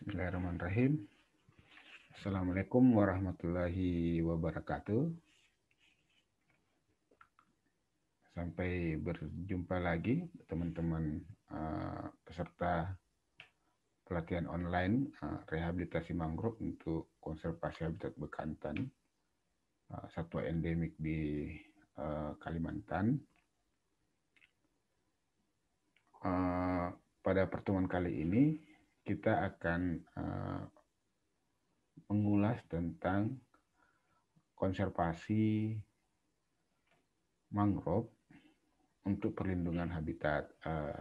Bismillahirrahmanirrahim. Assalamualaikum warahmatullahi wabarakatuh. Sampai berjumpa lagi teman-teman uh, peserta pelatihan online uh, rehabilitasi mangrove untuk konservasi habitat bekantan uh, eh, satwa endemik di uh, Kalimantan. Uh, pada pertemuan kali ini kita akan eh, mengulas tentang konservasi mangrove untuk perlindungan habitat eh,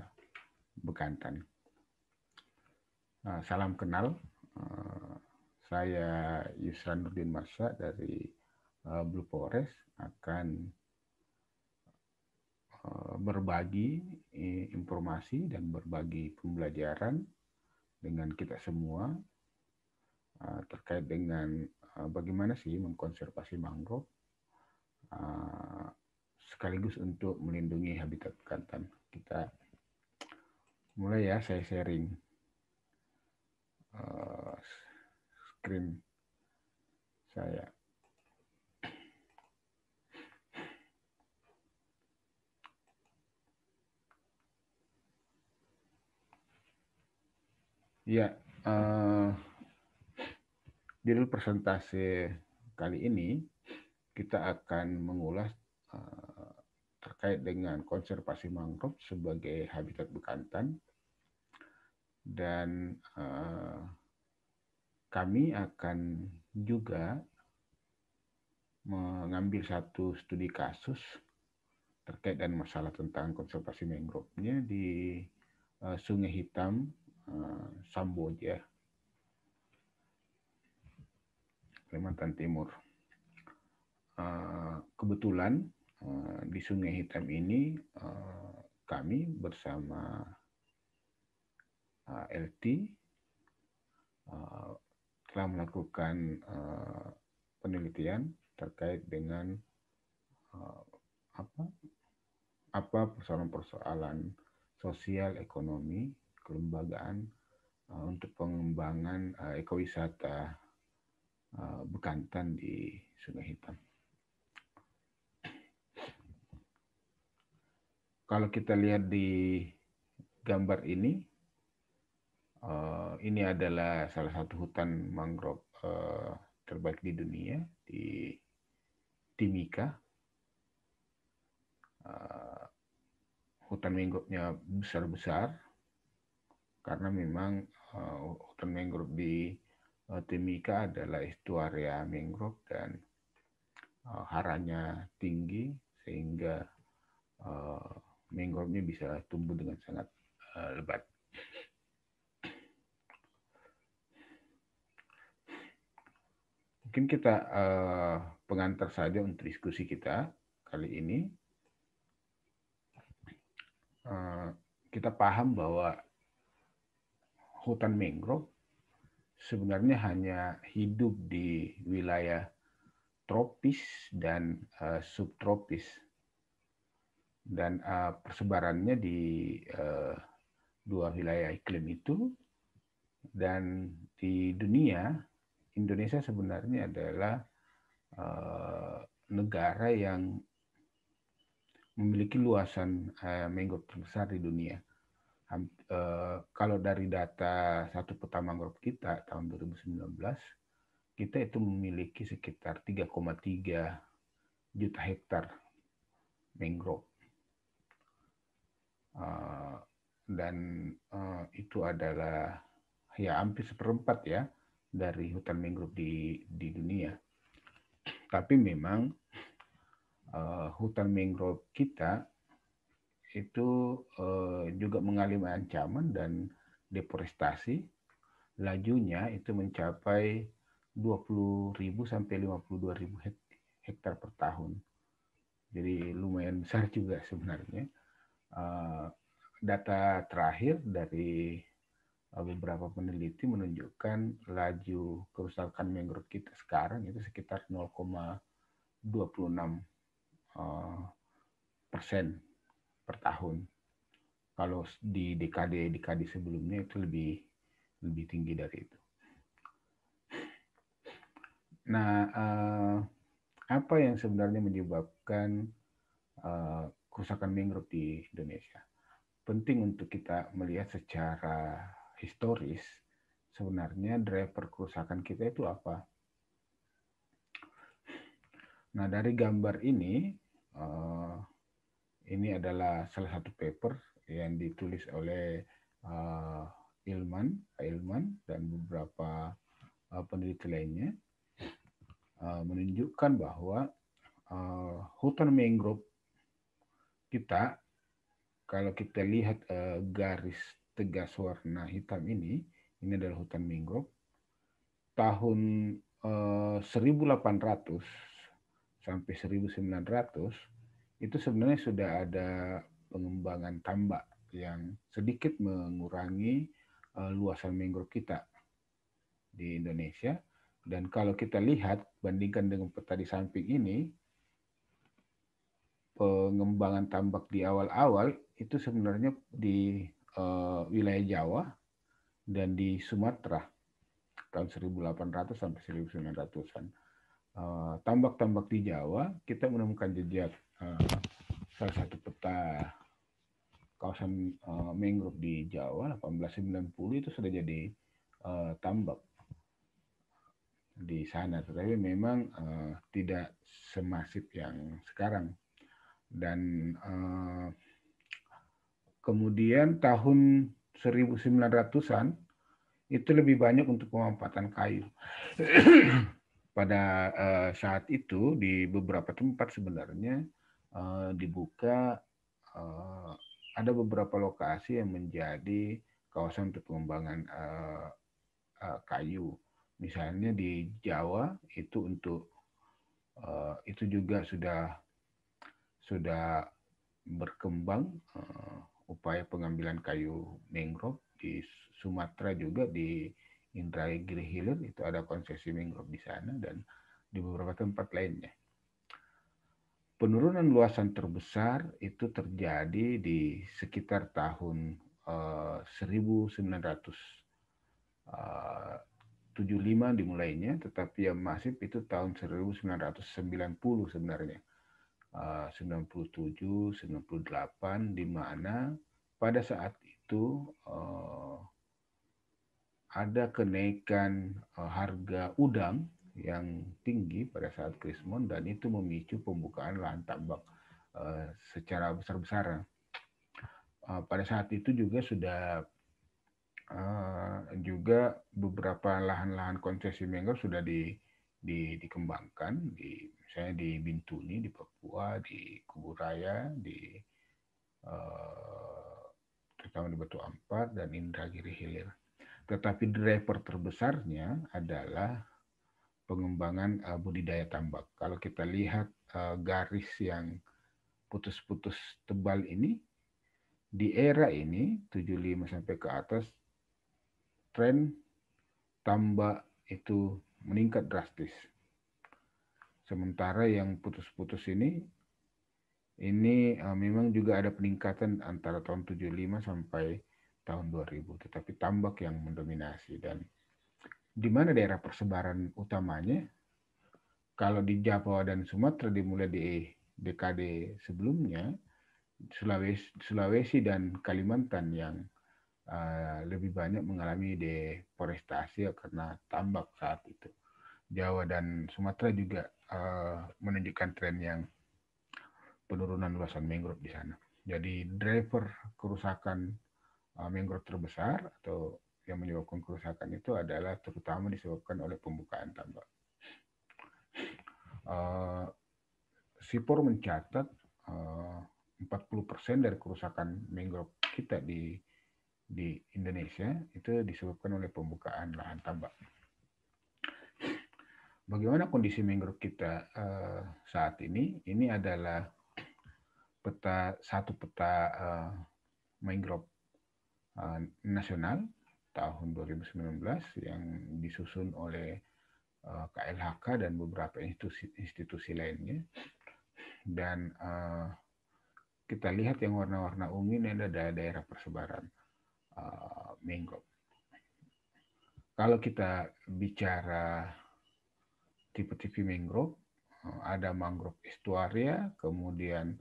Bekantan. Nah, salam kenal, eh, saya Yusran Nurdin Marsa dari Blue Forest akan berbagi informasi dan berbagi pembelajaran dengan kita semua uh, terkait dengan uh, bagaimana sih mengkonservasi mangrove uh, sekaligus untuk melindungi habitat kantan Kita mulai ya, saya sharing screen saya. Ya, uh, eh, judul presentasi kali ini kita akan mengulas uh, terkait dengan konservasi mangrove sebagai habitat bekantan dan uh, kami akan juga mengambil satu studi kasus terkait dan masalah tentang konservasi mangrove-nya di uh, Sungai Hitam Eh, Samboja, Kalimantan Timur. Eh, kebetulan eh, di Sungai Hitam ini kami bersama LT telah melakukan penelitian terkait dengan apa apa persoalan-persoalan sosial ekonomi kelembagaan uh, untuk pengembangan uh, ekowisata uh, bekantan di Sungai Hitam. Kalau kita lihat di gambar ini, uh, ini adalah salah satu hutan mangrove uh, terbaik di dunia di Timika. Uh, hutan mangrove-nya besar-besar, karena memang uh, eh, hutan mangrove di uh, Timika adalah estuaria mangrove dan uh, eh, haranya tinggi sehingga uh, mangrove ini bisa tumbuh dengan sangat uh, lebat. Mungkin kita uh, pengantar saja untuk diskusi kita kali ini. Uh, kita paham bahwa hutan mangrove sebenarnya hanya hidup di wilayah tropis dan uh, subtropis dan uh, persebarannya di uh, dua wilayah iklim itu dan di dunia Indonesia sebenarnya adalah uh, negara yang memiliki luasan uh, mangrove terbesar di dunia Eh, kalau dari data satu peta mangrove kita tahun 2019, kita itu memiliki sekitar 3,3 juta hektar mangrove. Eh, dan eh, itu adalah ya hampir seperempat ya dari hutan mangrove di, di dunia. Tapi memang hutan mangrove kita itu uh, juga mengalami ancaman dan deforestasi. Lajunya itu mencapai 20.000 sampai 52.000 hektar per tahun. Jadi lumayan besar juga sebenarnya. Uh, data terakhir dari eh, beberapa peneliti menunjukkan laju kerusakan mangrove kita sekarang itu sekitar 0,26 persen per tahun. Kalau di dekade-dekade sebelumnya itu lebih lebih tinggi dari itu. Nah, eh, apa yang sebenarnya menyebabkan eh, kerusakan mangrove di Indonesia? Penting untuk kita melihat secara historis sebenarnya driver kerusakan kita itu apa. Nah, dari gambar ini eh, ini adalah salah satu paper yang ditulis oleh uh, Ilman, Ilman dan beberapa uh, peneliti lainnya uh, menunjukkan bahwa uh, hutan mangrove kita kalau kita lihat uh, garis tegas warna hitam ini ini adalah hutan mangrove tahun uh, 1800 sampai 1900 itu sebenarnya sudah ada pengembangan tambak yang sedikit mengurangi uh, luasan minggu kita di Indonesia. Dan kalau kita lihat, bandingkan dengan peta di samping ini, pengembangan tambak di awal-awal itu sebenarnya di uh, wilayah Jawa dan di Sumatera tahun 1800 sampai 1900-an. Eh, tambak-tambak di Jawa, kita menemukan jejak eh, salah satu peta kawasan eh, mangrove di Jawa 1890 itu sudah jadi tambak di sana, tetapi memang tidak semasif yang sekarang. Dan kemudian tahun 1900-an itu lebih banyak untuk pemampatan kayu. pada eh, saat itu di beberapa tempat sebenarnya eh, dibuka eh, ada beberapa lokasi yang menjadi kawasan untuk pengembangan kayu. Misalnya di Jawa itu untuk itu juga sudah sudah berkembang upaya pengambilan kayu mangrove di Sumatera juga di Indragiri Hilir itu ada konsesi mangrove di sana dan di beberapa tempat lainnya. Penurunan luasan terbesar itu terjadi di sekitar tahun eh, eh, uh, 1975 dimulainya, tetapi yang masif itu tahun 1990 sebenarnya. 97, eh, 98, di mana pada saat itu uh, ada kenaikan eh, harga udang yang tinggi pada saat krismon dan itu memicu pembukaan lahan tambak eh, secara besar-besaran. Eh, pada saat itu juga sudah juga beberapa lahan-lahan konsesi mangrove sudah di, di, dikembangkan di misalnya di Bintuni di Papua di Kuburaya di terutama di Batu Ampar dan Indragiri Hilir tetapi driver terbesarnya adalah pengembangan eh, budidaya tambak. Kalau kita lihat eh, garis yang putus-putus tebal ini di era ini 75 sampai ke atas tren tambak itu meningkat drastis. Sementara yang putus-putus ini ini eh, memang juga ada peningkatan antara tahun 75 sampai tahun 2000, tetapi tambak yang mendominasi. Dan di mana daerah persebaran utamanya? Kalau di Jawa dan Sumatera dimulai di dekade sebelumnya, Sulawesi, Sulawesi dan Kalimantan yang uh, lebih banyak mengalami deforestasi karena tambak saat itu. Jawa dan Sumatera juga uh, menunjukkan tren yang penurunan luasan mangrove di sana. Jadi driver kerusakan Uh, mangrove terbesar atau yang menyebabkan kerusakan itu adalah terutama disebabkan oleh pembukaan tambak. Uh, Sipor mencatat uh, 40% dari kerusakan mangrove kita di di Indonesia itu disebabkan oleh pembukaan lahan tambak. Bagaimana kondisi mangrove kita uh, saat ini? Ini adalah peta satu peta uh, mangrove Eh, nasional tahun 2019 yang disusun oleh KLHK eh, dan beberapa institusi, institusi lainnya. Dan uh, kita lihat yang warna-warna ungu ini adalah daerah persebaran uh, mangrove. Kalau kita bicara tipe-tipe mangrove, ada mangrove estuaria, kemudian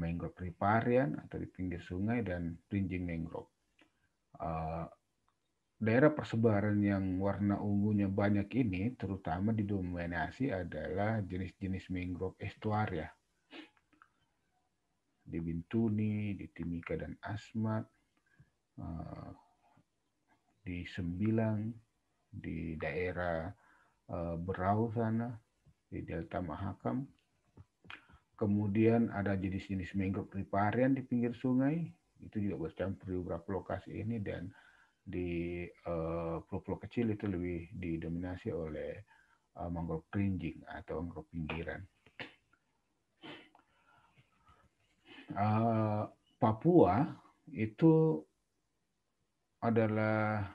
mangrove riparian atau di pinggir sungai dan rinjing mangrove. Eh, daerah persebaran yang warna ungunya banyak ini terutama didominasi adalah jenis-jenis mangrove ya Di Bintuni, di Timika dan Asmat, eh, di Sembilang, di daerah eh, Berau sana, di Delta Mahakam. Kemudian ada jenis-jenis mangrove riparian di pinggir sungai, itu juga bercampur di beberapa lokasi ini dan di eh, pulau-pulau uh, kecil itu lebih didominasi oleh uh, mangrove kerinjing atau mangrove pinggiran. Uh, Papua itu adalah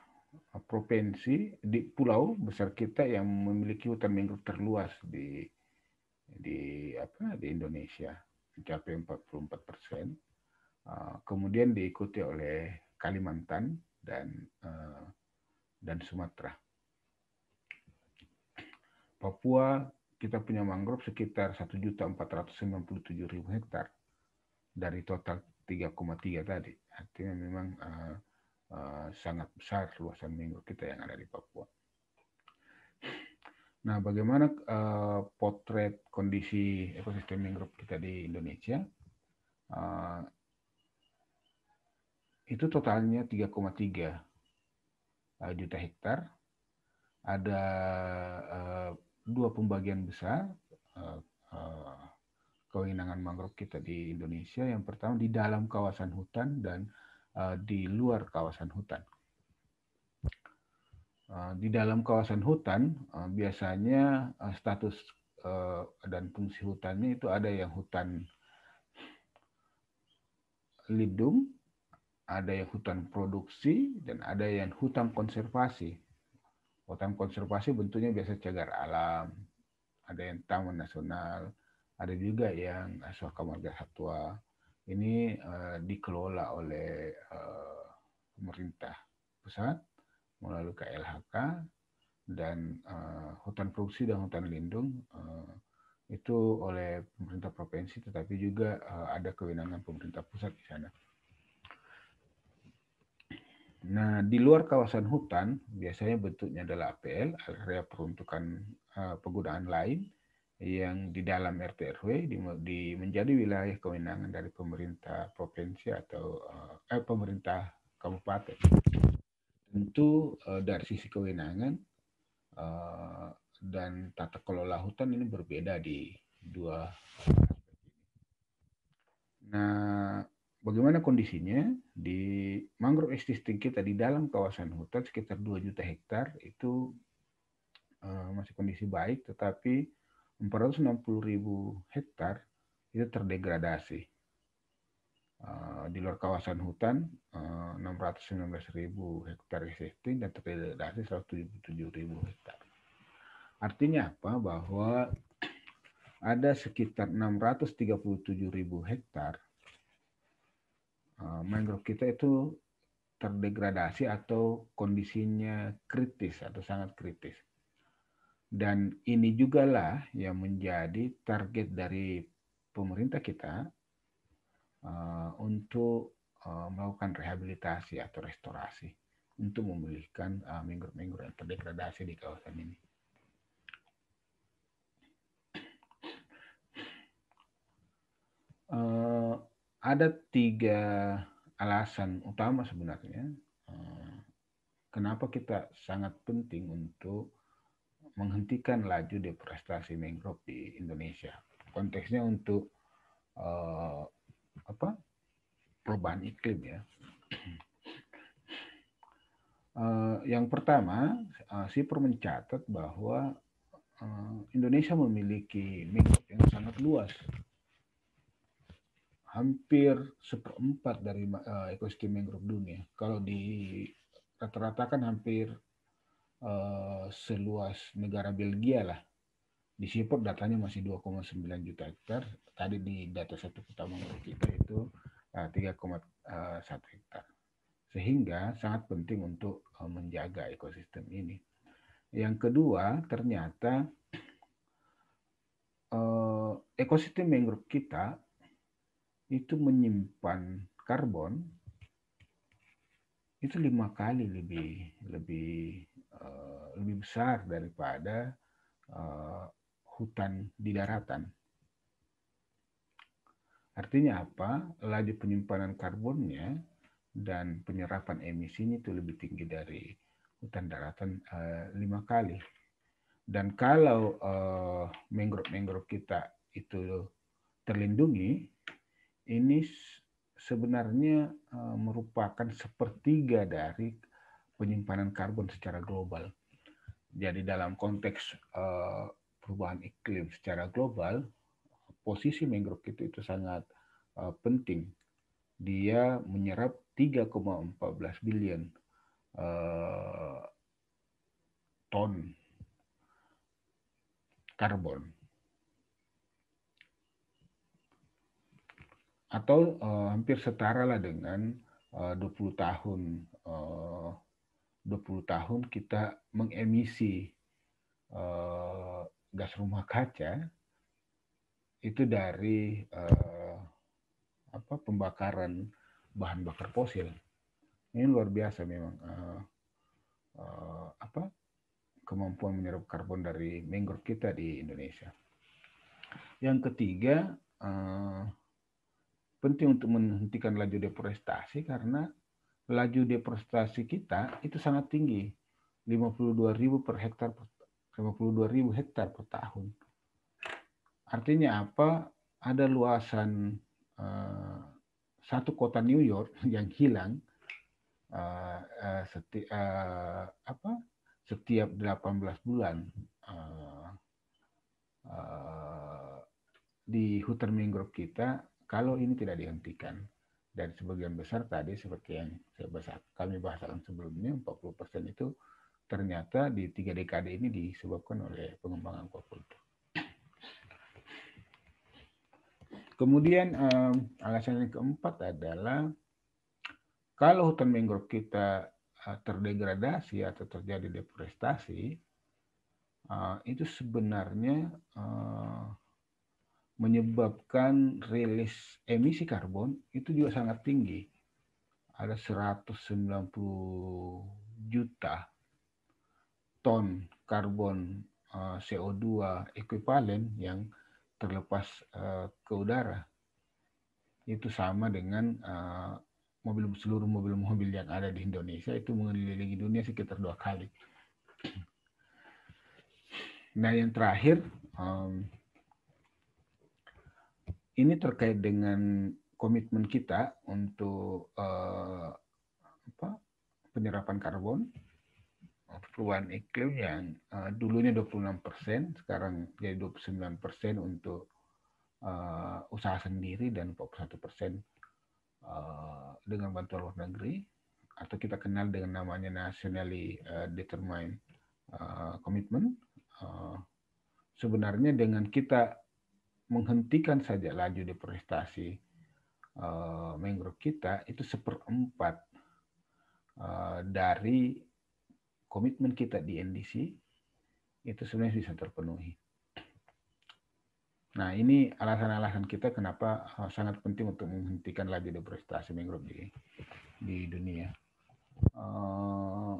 provinsi di pulau besar kita yang memiliki hutan mangrove terluas di di apa di Indonesia mencapai 44 persen kemudian diikuti oleh Kalimantan dan eh, dan Sumatera. Papua kita punya mangrove sekitar 1.497.000 hektar dari total 3,3 tadi. Artinya memang uh, uh, sangat besar luasan mangrove kita yang ada di Papua. Nah, bagaimana uh, potret kondisi ekosistem mangrove kita di Indonesia? itu totalnya 3,3 eh, juta hektar. Ada eh, dua pembagian besar eh, kewenangan mangrove kita di Indonesia. Yang pertama di dalam kawasan hutan dan di luar kawasan hutan. Di dalam kawasan hutan biasanya status dan fungsi hutannya itu ada yang hutan lindung, ada yang hutan produksi dan ada yang hutan konservasi. Hutan konservasi bentuknya biasa cagar alam, ada yang taman nasional, ada juga yang suaka marga satwa. Ini uh, dikelola oleh uh, pemerintah pusat melalui KLHK dan uh, hutan produksi dan hutan lindung uh, itu oleh pemerintah provinsi, tetapi juga uh, ada kewenangan pemerintah pusat di sana. Nah, di luar kawasan hutan, biasanya bentuknya adalah APL, area peruntukan uh, penggunaan lain, yang di dalam RT di, di menjadi wilayah kewenangan dari pemerintah provinsi atau eh, eh pemerintah kabupaten. Tentu uh, dari sisi kewenangan uh, dan tata kelola hutan ini berbeda di dua. Nah, bagaimana kondisinya di mangrove existing kita di dalam kawasan hutan sekitar 2 juta hektar itu eh, masih kondisi baik tetapi 460 ribu hektar itu terdegradasi eh, di luar kawasan hutan uh, eh, 619 ribu hektar existing dan terdegradasi 177 ribu hektar artinya apa bahwa ada sekitar 637 ribu hektar Eh, mangrove kita itu terdegradasi atau kondisinya kritis atau sangat kritis. Dan ini jugalah yang menjadi target dari pemerintah kita eh, untuk eh, melakukan rehabilitasi atau restorasi untuk memulihkan mangrove-mangrove yang terdegradasi di kawasan ini. ada tiga alasan utama sebenarnya eh, kenapa kita sangat penting untuk menghentikan laju deforestasi mangrove di Indonesia. Konteksnya untuk eh, apa? perubahan iklim ya. Eh, yang pertama, eh, Sipur mencatat bahwa Indonesia memiliki mangrove yang sangat luas hampir seperempat dari uh, eh, ekosistem mangrove dunia. Ya. Kalau di rata-rata kan hampir uh, seluas negara Belgia lah. Di datanya masih 2,9 juta hektar. Tadi di data satu pertama kita itu uh, eh, 3,1 hektar. Sehingga sangat penting untuk uh, menjaga ekosistem ini. Yang kedua, ternyata uh, ekosistem mangrove kita itu menyimpan karbon itu lima kali lebih lebih uh, lebih besar daripada uh, hutan di daratan. Artinya apa? Laju penyimpanan karbonnya dan penyerapan emisinya itu lebih tinggi dari hutan daratan eh, lima kali. Dan kalau mangrove-mangrove kita itu terlindungi, ini sebenarnya eh, merupakan sepertiga dari penyimpanan karbon secara global. Jadi dalam konteks eh, perubahan iklim secara global, posisi mangrove itu itu sangat eh, penting. Dia menyerap 3,14 billion ton karbon atau uh, hampir setara lah dengan eh, uh, 20 tahun eh, uh, 20 tahun kita mengemisi uh, gas rumah kaca itu dari uh, apa pembakaran bahan bakar fosil ini luar biasa memang uh, uh, apa kemampuan menyerap karbon dari mangrove kita di Indonesia yang ketiga uh, penting untuk menghentikan laju deforestasi karena laju deforestasi kita itu sangat tinggi 52.000 per hektar 52.000 hektar per tahun. Artinya apa? Ada luasan uh, satu kota New York yang hilang uh, uh, seti, uh, apa? setiap 18 bulan uh, uh, di hutan mangrove kita kalau ini tidak dihentikan, dan sebagian besar tadi seperti yang saya bahas, kami bahasakan sebelumnya 40% itu ternyata di tiga dekade ini disebabkan oleh pengembangan kultur. Kemudian um, alasan yang keempat adalah kalau hutan mangrove kita eh, terdegradasi atau terjadi deforestasi, uh, itu sebenarnya uh, menyebabkan rilis emisi karbon itu juga sangat tinggi. Ada 190 juta ton karbon eh, CO2 ekuivalen yang terlepas eh, ke udara. Itu sama dengan eh, mobil seluruh mobil-mobil yang ada di Indonesia itu mengelilingi dunia sekitar dua kali. Nah yang terakhir ini terkait dengan komitmen kita untuk uh, apa, penyerapan karbon perubahan iklim yang uh, dulunya 26 persen sekarang jadi 29 persen untuk uh, usaha sendiri dan 41 persen uh, dengan bantuan luar negeri atau kita kenal dengan namanya nationally determined uh, commitment uh, sebenarnya dengan kita menghentikan saja laju deforestasi uh, mangrove kita itu seperempat uh, dari komitmen kita di NDC itu sebenarnya bisa terpenuhi. Nah ini alasan-alasan kita kenapa eh, sangat penting untuk menghentikan laju deforestasi mangrove di, di dunia. Uh,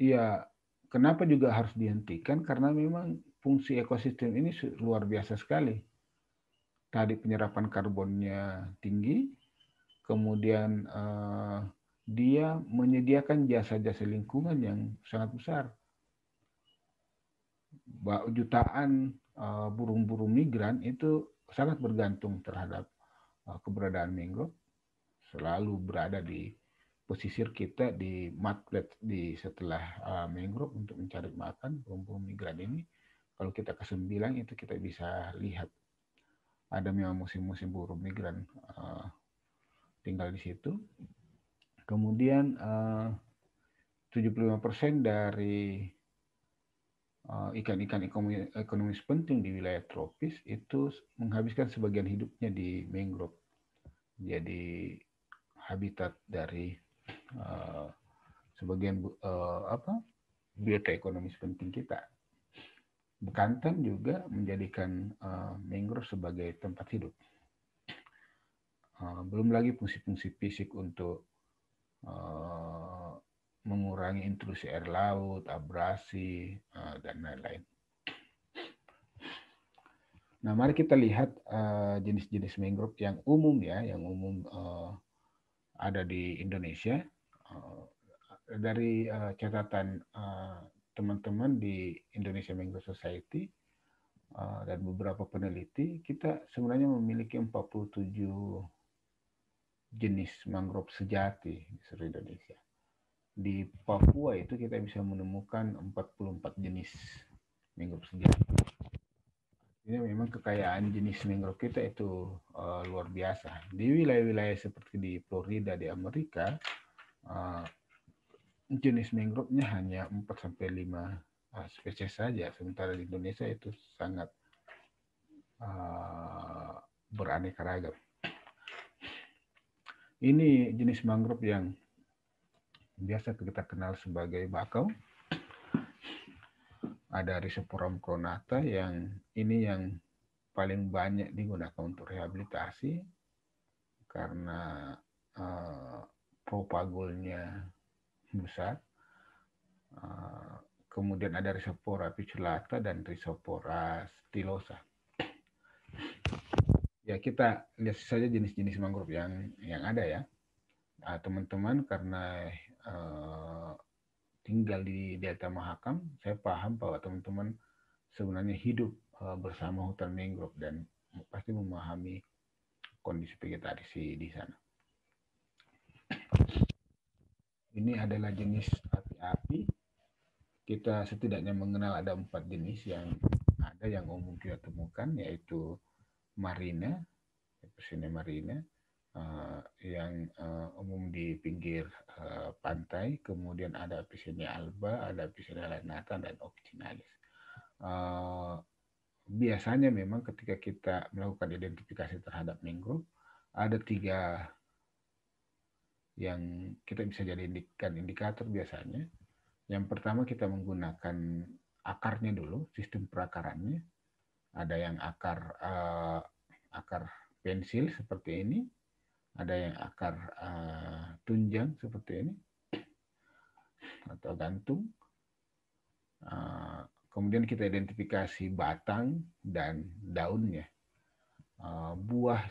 ya kenapa juga harus dihentikan karena memang fungsi ekosistem ini luar biasa sekali tadi penyerapan karbonnya tinggi, kemudian eh, dia menyediakan jasa-jasa lingkungan yang sangat besar. Jutaan burung eh, burung-burung migran itu sangat bergantung terhadap eh, keberadaan mangrove, selalu berada di pesisir kita di matlet di setelah uh, mangrove untuk mencari makan burung-burung migran ini kalau kita ke sembilan itu kita bisa lihat ada memang musim-musim buruh migran uh, eh, tinggal di situ. Kemudian eh, uh, 75% dari eh, ikan-ikan uh, ekonomi, ekonomis penting di wilayah tropis itu menghabiskan sebagian hidupnya di mangrove. Jadi habitat dari uh, sebagian uh, apa biota ekonomis penting kita. Bekantan juga menjadikan uh, mangrove sebagai tempat hidup. Uh, belum lagi fungsi-fungsi fisik untuk uh, mengurangi intrusi air laut, abrasi, uh, dan lain-lain. Nah, mari kita lihat jenis-jenis uh, mangrove yang umum ya, yang umum uh, ada di Indonesia. Uh, dari uh, catatan uh, teman-teman di Indonesia Mango Society eh, dan beberapa peneliti, kita sebenarnya memiliki 47 jenis mangrove sejati di seluruh Indonesia. Di Papua itu kita bisa menemukan 44 jenis mangrove sejati. Ini memang kekayaan jenis mangrove kita itu uh, luar biasa. Di wilayah-wilayah seperti di Florida di Amerika, uh, jenis mangrove-nya hanya 4 sampai 5 ah, spesies saja, sementara di Indonesia itu sangat uh, beraneka ragam. Ini jenis mangrove yang biasa kita kenal sebagai bakau. Ada Rhizoporum cronata yang ini yang paling banyak digunakan untuk rehabilitasi karena uh, propagulnya besar. Eh, kemudian ada Risopora Pichulata dan Risopora stilosa. Ya kita lihat saja jenis-jenis mangrove yang yang ada ya. Nah, teman-teman nah, karena uh, tinggal di Delta Mahakam, saya paham bahwa teman-teman sebenarnya hidup uh, bersama hutan mangrove dan pasti memahami kondisi vegetasi di sana ini adalah jenis api-api. Kita setidaknya mengenal ada empat jenis yang ada yang umum kita temukan, yaitu marina, seni marina, uh, eh, yang uh, umum di pinggir uh, pantai. Kemudian ada seni alba, ada Epicene lanata, dan optimalis Uh, biasanya memang ketika kita melakukan identifikasi terhadap mangrove, ada tiga yang kita bisa jadi indikan indikator biasanya. Yang pertama kita menggunakan akarnya dulu, sistem perakarannya. Ada yang akar uh, akar pensil seperti ini, ada yang akar uh, tunjang seperti ini atau gantung. Uh, kemudian kita identifikasi batang dan daunnya. Uh, buah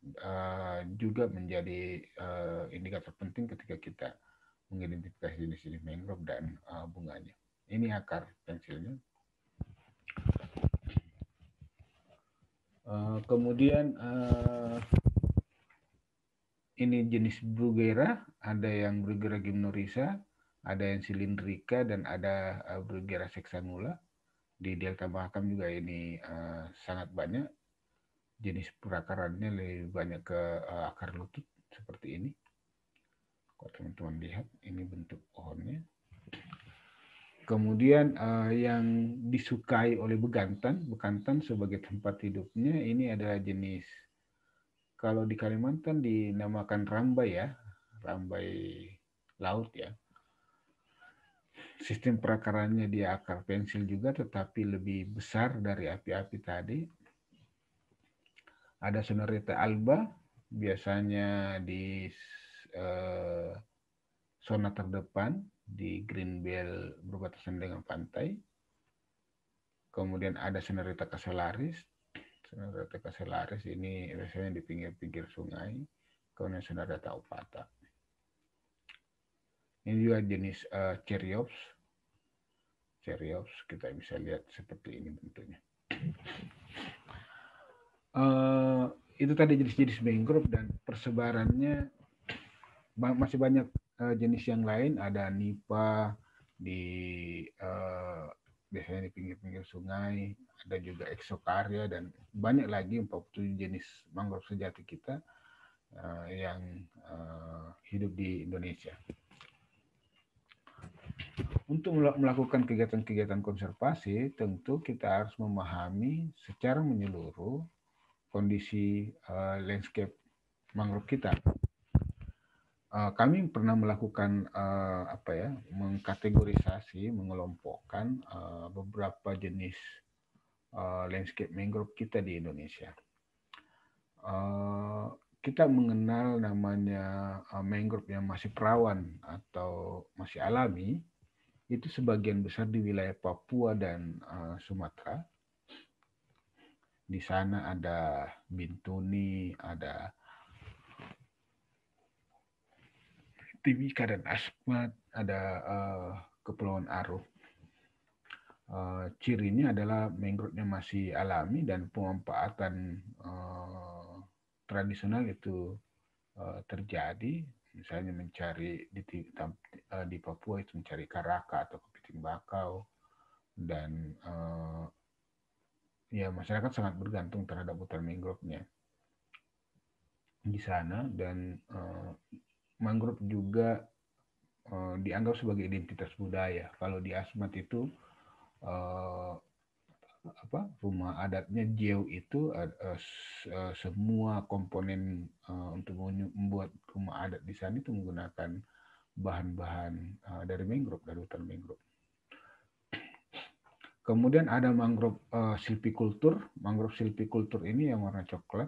Eh, juga menjadi uh, indikator penting ketika kita mengidentifikasi jenis-jenis mangrove dan uh, bunganya. Ini akar pensilnya. Uh, kemudian uh, ini jenis Brugera, ada yang Brugera gymnorisa, ada yang silindrika, dan ada uh, Brugera sexanula. Di Delta Mahakam juga ini uh, sangat banyak jenis perakarannya lebih banyak ke eh, akar lutut seperti ini. Kalau teman-teman lihat, ini bentuk pohonnya. Kemudian uh, yang disukai oleh bekantan, bekantan sebagai tempat hidupnya ini adalah jenis kalau di Kalimantan dinamakan rambai ya, rambai laut ya. Sistem perakarannya dia akar pensil juga tetapi lebih besar dari api-api tadi ada sonorita alba, biasanya di eh, zona terdepan di Green bell berbatasan dengan pantai. Kemudian ada sonorita casolaris. Sonorita casolaris ini biasanya di pinggir-pinggir sungai. Kemudian sonorita opata. Ini juga jenis uh, eh, ceriops. Ceriops kita bisa lihat seperti ini bentuknya. Eh, itu tadi jenis-jenis mangrove dan persebarannya masih banyak uh, jenis yang lain ada nipa di uh, biasanya di pinggir-pinggir sungai ada juga eksokarya dan banyak lagi 47 jenis mangrove sejati kita uh, yang uh, hidup di Indonesia. Untuk melakukan kegiatan-kegiatan konservasi, tentu kita harus memahami secara menyeluruh kondisi uh, landscape mangrove kita. Uh, kami pernah melakukan uh, apa ya, mengkategorisasi, mengelompokkan uh, beberapa jenis uh, landscape mangrove kita di Indonesia. Uh, kita mengenal namanya uh, mangrove yang masih perawan atau masih alami itu sebagian besar di wilayah Papua dan uh, Sumatera di sana ada Bintuni, ada Timika dan Asmat, ada uh, Kepulauan Aru Uh, eh, cirinya adalah mangrove-nya masih alami dan pemanfaatan uh, tradisional itu uh, terjadi. Misalnya mencari di, di Papua itu mencari karaka atau kepiting bakau dan ya masyarakat sangat bergantung terhadap hutan mangrove-nya di sana dan uh, mangrove juga uh, dianggap sebagai identitas budaya. Kalau di Asmat itu uh, apa rumah adatnya jauh itu uh, semua komponen uh, untuk membuat rumah adat di sana itu menggunakan bahan-bahan uh, dari mangrove dari hutan mangrove. Kemudian ada mangrove uh, silpikultur. Mangrove silpikultur ini yang warna coklat.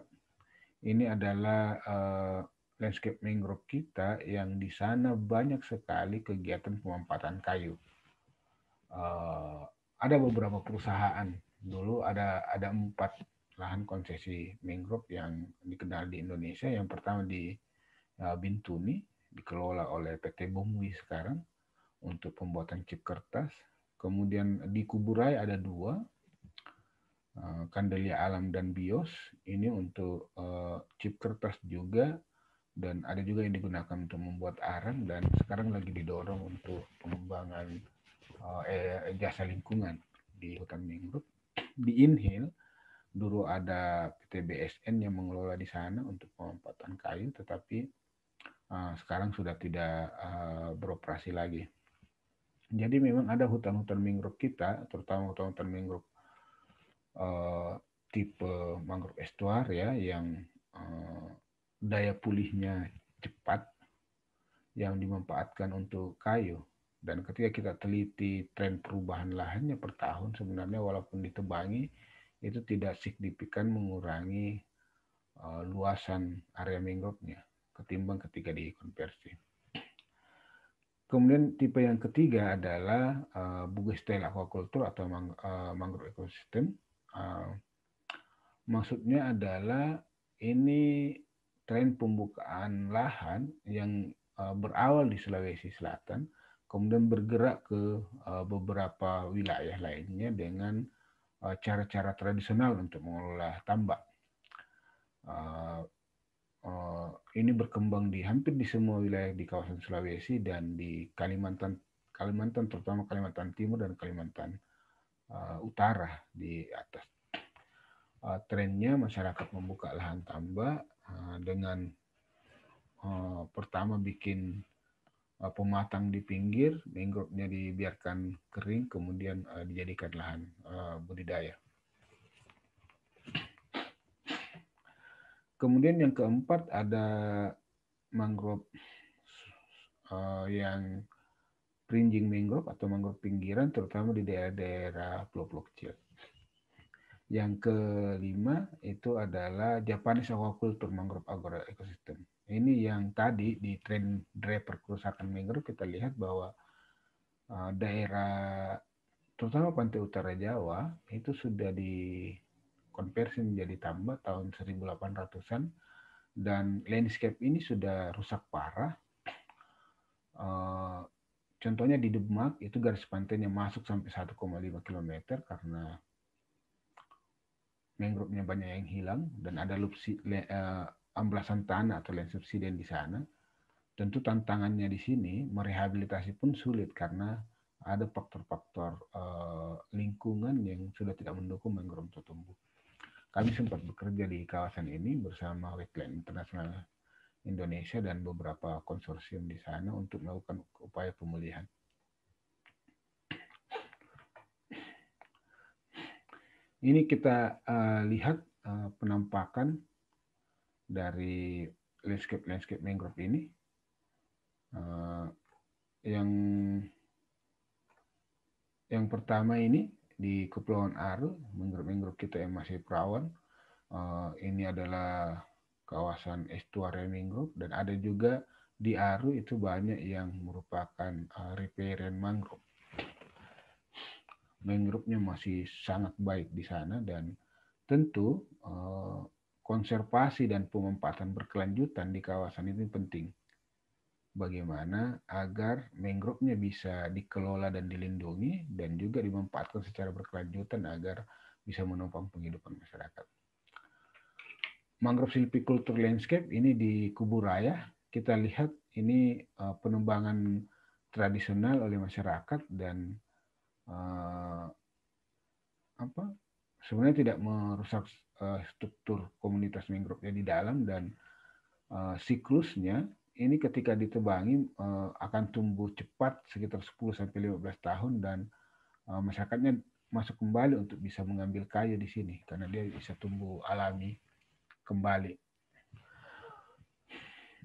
Ini adalah uh, landscape mangrove kita yang di sana banyak sekali kegiatan pemanfaatan kayu. Uh, ada beberapa perusahaan dulu ada ada empat lahan konsesi mangrove yang dikenal di Indonesia. Yang pertama di uh, Bintuni dikelola oleh PT Bumi sekarang untuk pembuatan chip kertas Kemudian di Kuburai ada dua, eh, Kandelia Alam dan BIOS. Ini untuk eh, chip kertas juga dan ada juga yang digunakan untuk membuat arang dan sekarang lagi didorong untuk pengembangan eh, jasa lingkungan di hutan mangrove. Di Inhil dulu ada PT BSN yang mengelola di sana untuk pemanfaatan kayu, tetapi sekarang sudah tidak beroperasi lagi. Jadi memang hmm. ada hutan-hutan mangrove kita, terutama hutan-hutan mangrove uh, tipe mangrove estuaria ya, yang uh, daya pulihnya cepat, yang dimanfaatkan untuk kayu. Dan ketika kita teliti tren perubahan lahannya per tahun, sebenarnya walaupun ditebangi, itu tidak signifikan mengurangi uh, luasan area mangrove-nya ketimbang ketika dikonversi. Kemudian tipe yang ketiga adalah uh, style aquaculture atau mang, uh, mangrove ekosistem. Uh, maksudnya adalah ini tren pembukaan lahan yang uh, berawal di Sulawesi Selatan, kemudian bergerak ke uh, beberapa wilayah lainnya dengan cara-cara uh, tradisional untuk mengelola tambak. Uh, Eh, ini berkembang di hampir di semua wilayah di kawasan Sulawesi dan di Kalimantan Kalimantan terutama Kalimantan Timur dan Kalimantan uh, Utara di atas. Uh, trennya masyarakat membuka lahan tambak uh, dengan uh, pertama bikin uh, pematang di pinggir, mangrove-nya dibiarkan kering, kemudian uh, dijadikan lahan uh, budidaya. Kemudian yang keempat ada mangrove uh, yang ringing mangrove atau mangrove pinggiran terutama di daerah-daerah pulau-pulau kecil. Yang kelima itu adalah Japanese aquaculture mangrove agro ekosistem. Ini yang tadi di trend draper kerusakan mangrove kita lihat bahwa eh, daerah terutama pantai utara Jawa itu sudah di konversi menjadi tambah tahun 1800-an dan landscape ini sudah rusak parah. Eh, contohnya di Demak itu garis pantainya masuk sampai 1,5 km karena mangrove-nya banyak yang hilang dan ada lupsi, le, uh, amblasan tanah atau land subsiden di sana. Tentu tantangannya di sini merehabilitasi pun sulit karena ada faktor-faktor uh, lingkungan yang sudah tidak mendukung mangrove untuk tumbuh. Kami sempat bekerja di kawasan ini bersama Wetland Internasional Indonesia dan beberapa konsorsium di sana untuk melakukan upaya pemulihan. Ini kita uh, lihat uh, penampakan dari landscape-landscape mangrove ini uh, yang yang pertama ini di Kepulauan Aru, mangrove-mangrove kita yang masih perawan. Eh, ini adalah kawasan estuary mangrove dan ada juga di Aru itu banyak yang merupakan eh, riparian mangrove. Mangrove-nya masih sangat baik di sana dan tentu eh, konservasi dan pemanfaatan berkelanjutan di kawasan itu penting bagaimana agar mangrove-nya bisa dikelola dan dilindungi dan juga dimanfaatkan secara berkelanjutan agar bisa menopang penghidupan masyarakat. Mangrove silviculture landscape ini di Raya kita lihat ini eh, penumbangan tradisional oleh masyarakat dan uh, apa sebenarnya tidak merusak uh, struktur komunitas mangrove di dalam dan uh, siklusnya ini ketika ditebangi eh, akan tumbuh cepat sekitar 10 sampai 15 tahun dan eh, masyarakatnya masuk kembali untuk bisa mengambil kayu di sini karena dia bisa tumbuh alami kembali.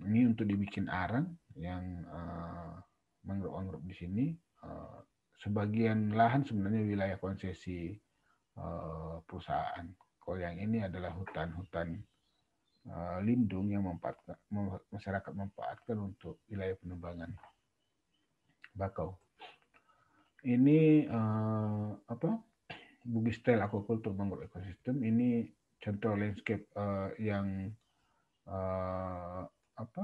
Ini untuk dibikin arang yang eh, mangrove-mangrove di sini. Sebagian lahan sebenarnya wilayah konsesi perusahaan. Kalau yang ini adalah hutan-hutan Eh, lindung yang masyarakat memanfaatkan untuk wilayah penebangan bakau. Ini uh, apa? Bugis style aquaculture mangrove ekosistem ini contoh landscape uh, yang uh, apa?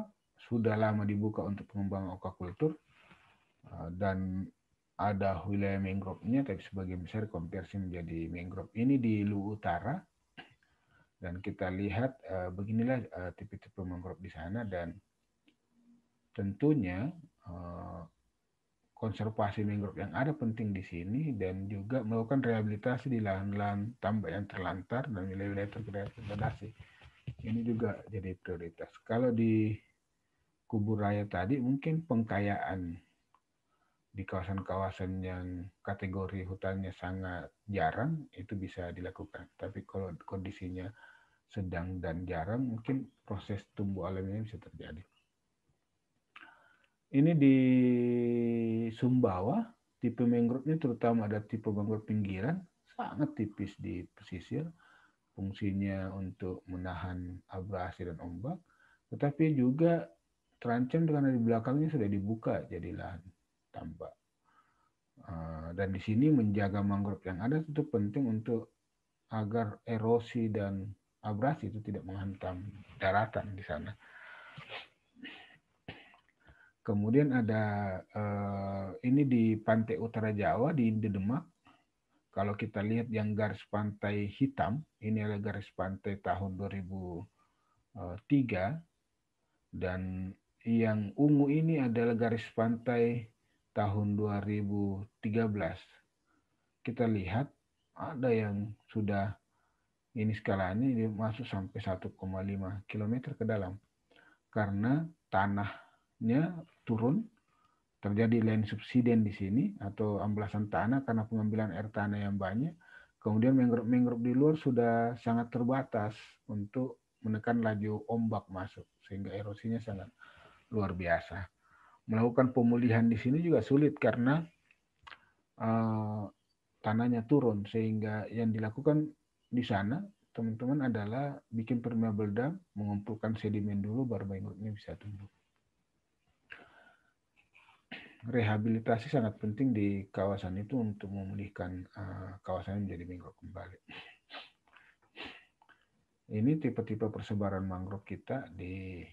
sudah lama dibuka untuk pengembangan aquaculture uh, dan ada wilayah mangrove-nya tapi sebagian besar konversi menjadi mangrove. Ini di Lu Utara dan kita lihat uh, beginilah eh, tipe tipe uh, mangrove di sana dan tentunya uh, konservasi mangrove yang ada penting di sini dan juga melakukan rehabilitasi di lahan-lahan tambak yang terlantar dan wilayah-wilayah terdegradasi. Ini juga jadi prioritas. Kalau di kubur raya tadi mungkin pengkayaan di kawasan-kawasan yang kategori hutannya sangat jarang itu bisa dilakukan. Tapi kalau kondisinya sedang dan jarang, mungkin proses tumbuh alamiah bisa terjadi. Ini di Sumbawa, tipe mangrove ini terutama ada tipe mangrove pinggiran, sangat tipis di pesisir. Fungsinya untuk menahan abrasi dan ombak, tetapi juga terancam karena di belakangnya sudah dibuka jadi lahan tambak. Eh, dan di sini menjaga mangrove yang ada itu penting untuk agar erosi dan abrasi itu tidak menghantam daratan di sana. Kemudian ada eh, ini di pantai utara Jawa di Indi Demak. Kalau kita lihat yang garis pantai hitam, ini adalah garis pantai tahun 2003 eh, dan yang ungu ini adalah garis pantai tahun 2013. Kita lihat ada yang sudah ini skalaannya dia masuk sampai 1,5 km ke dalam karena tanahnya turun terjadi land subsiden di sini atau amblasan tanah karena pengambilan air tanah yang banyak kemudian mangrove mangrove di luar sudah sangat terbatas untuk menekan laju ombak masuk sehingga erosinya sangat luar biasa melakukan pemulihan di sini juga sulit karena uh, tanahnya turun sehingga yang dilakukan di sana teman-teman adalah bikin permeable dam, mengumpulkan sedimen dulu baru mangrove-nya bisa tumbuh. Rehabilitasi sangat penting di kawasan itu untuk memulihkan uh, kawasan menjadi mangrove kembali. Ini tipe-tipe persebaran mangrove kita di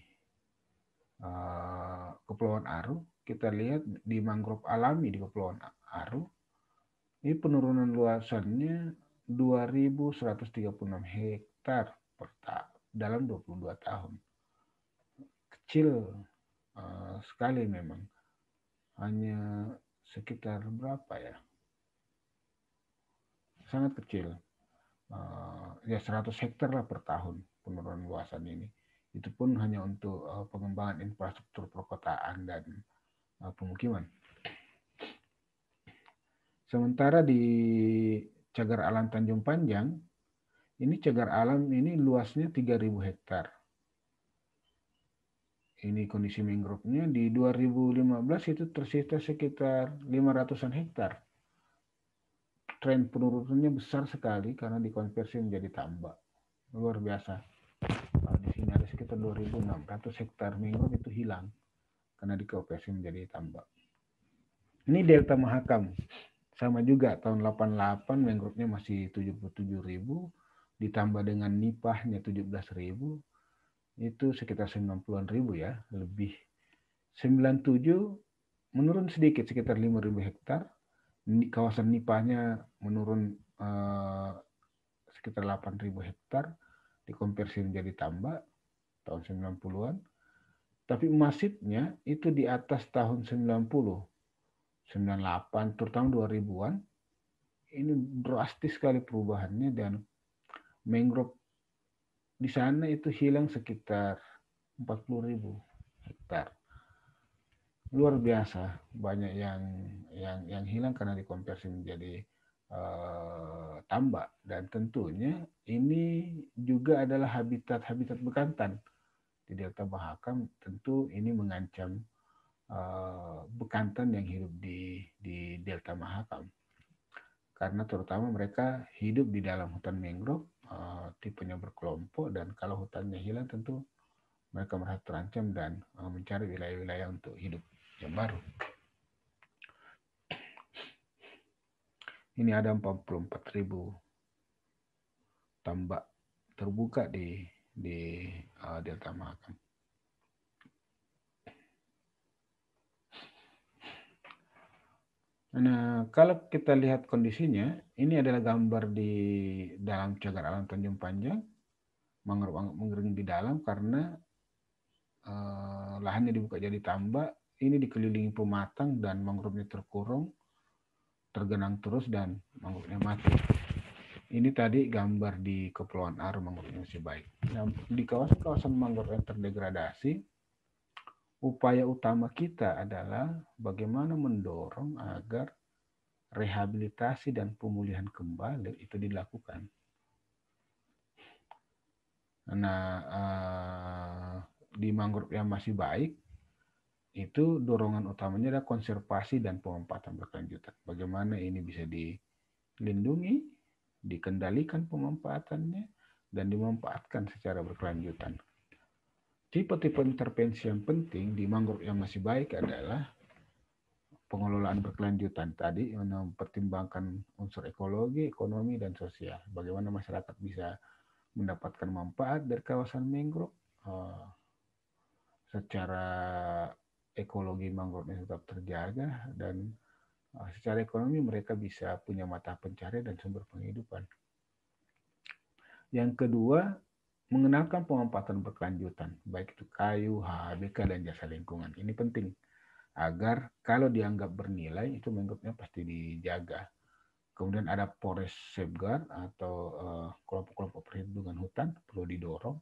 uh, Kepulauan Aru. Kita lihat di mangrove alami di Kepulauan Aru, ini penurunan luasannya 2136 hektar per ta dalam 22 tahun. Kecil uh, sekali memang. Hanya sekitar berapa ya? Sangat kecil. Uh, ya 100 hektar lah per tahun penurunan luasan ini. Itu pun hanya untuk uh, pengembangan infrastruktur perkotaan dan uh, pemukiman. Sementara di cagar alam Tanjung Panjang, ini cagar alam ini luasnya 3.000 hektar. Ini kondisi mangrove-nya di 2015 itu tersisa sekitar 500-an hektar. Tren penurunannya besar sekali karena dikonversi menjadi tambak. Luar biasa. Nah, di sini ada sekitar 2.600 hektar mangrove itu hilang karena dikonversi menjadi tambak. Ini delta Mahakam sama juga tahun 88 mangrove masih 77 ribu ditambah dengan nipahnya 17 ribu itu sekitar 90-an ribu ya lebih 97 menurun sedikit sekitar 5 ribu hektar kawasan nipahnya menurun eh, sekitar 8 ribu hektar dikonversi menjadi tambak tahun 90-an tapi masifnya itu di atas tahun 90 98 terutama 2000-an ini drastis sekali perubahannya dan mangrove di sana itu hilang sekitar 40.000 hektar. Luar biasa banyak yang yang yang hilang karena dikonversi menjadi uh, tambak dan tentunya ini juga adalah habitat-habitat bekantan di Delta Bahakam tentu ini mengancam Eh, bekantan yang hidup di di delta Mahakam karena terutama mereka hidup di dalam hutan mangrove uh, tipenya berkelompok dan kalau hutannya hilang tentu mereka merasa terancam dan eh, mencari wilayah-wilayah untuk hidup yang baru. Ini ada 44.000 tambak terbuka di di uh, Delta Mahakam. Nah, kalau kita lihat kondisinya, ini adalah gambar di dalam cagar alam Tanjung Panjang, mangrove mengering di dalam karena eh, lahannya dibuka jadi tambak, ini dikelilingi pematang dan mangrovenya terkurung, tergenang terus dan mangrovenya mati. Ini tadi gambar di Kepulauan Aru mangrovenya masih baik. Nah, di kawasan-kawasan mangrove yang terdegradasi, upaya utama kita adalah bagaimana mendorong agar rehabilitasi dan pemulihan kembali itu dilakukan. Nah, eh, di mangrove yang masih baik itu dorongan utamanya adalah konservasi dan pemanfaatan berkelanjutan. Bagaimana ini bisa dilindungi, dikendalikan pemanfaatannya, dan dimanfaatkan secara berkelanjutan. Tipe-tipe intervensi yang penting di mangrove yang masih baik adalah pengelolaan berkelanjutan tadi mempertimbangkan unsur ekologi, ekonomi, dan sosial. Bagaimana masyarakat bisa mendapatkan manfaat dari kawasan mangrove eh, secara ekologi mangrove tetap terjaga dan eh, secara ekonomi mereka bisa punya mata pencarian dan sumber penghidupan. Yang kedua, Mengenalkan pengamatan berkelanjutan, baik itu kayu, HBK, dan jasa lingkungan. Ini penting agar kalau dianggap bernilai itu menganggapnya pasti dijaga. Kemudian ada forest safeguard atau eh, kelompok-kelompok uh, perlindungan hutan perlu didorong.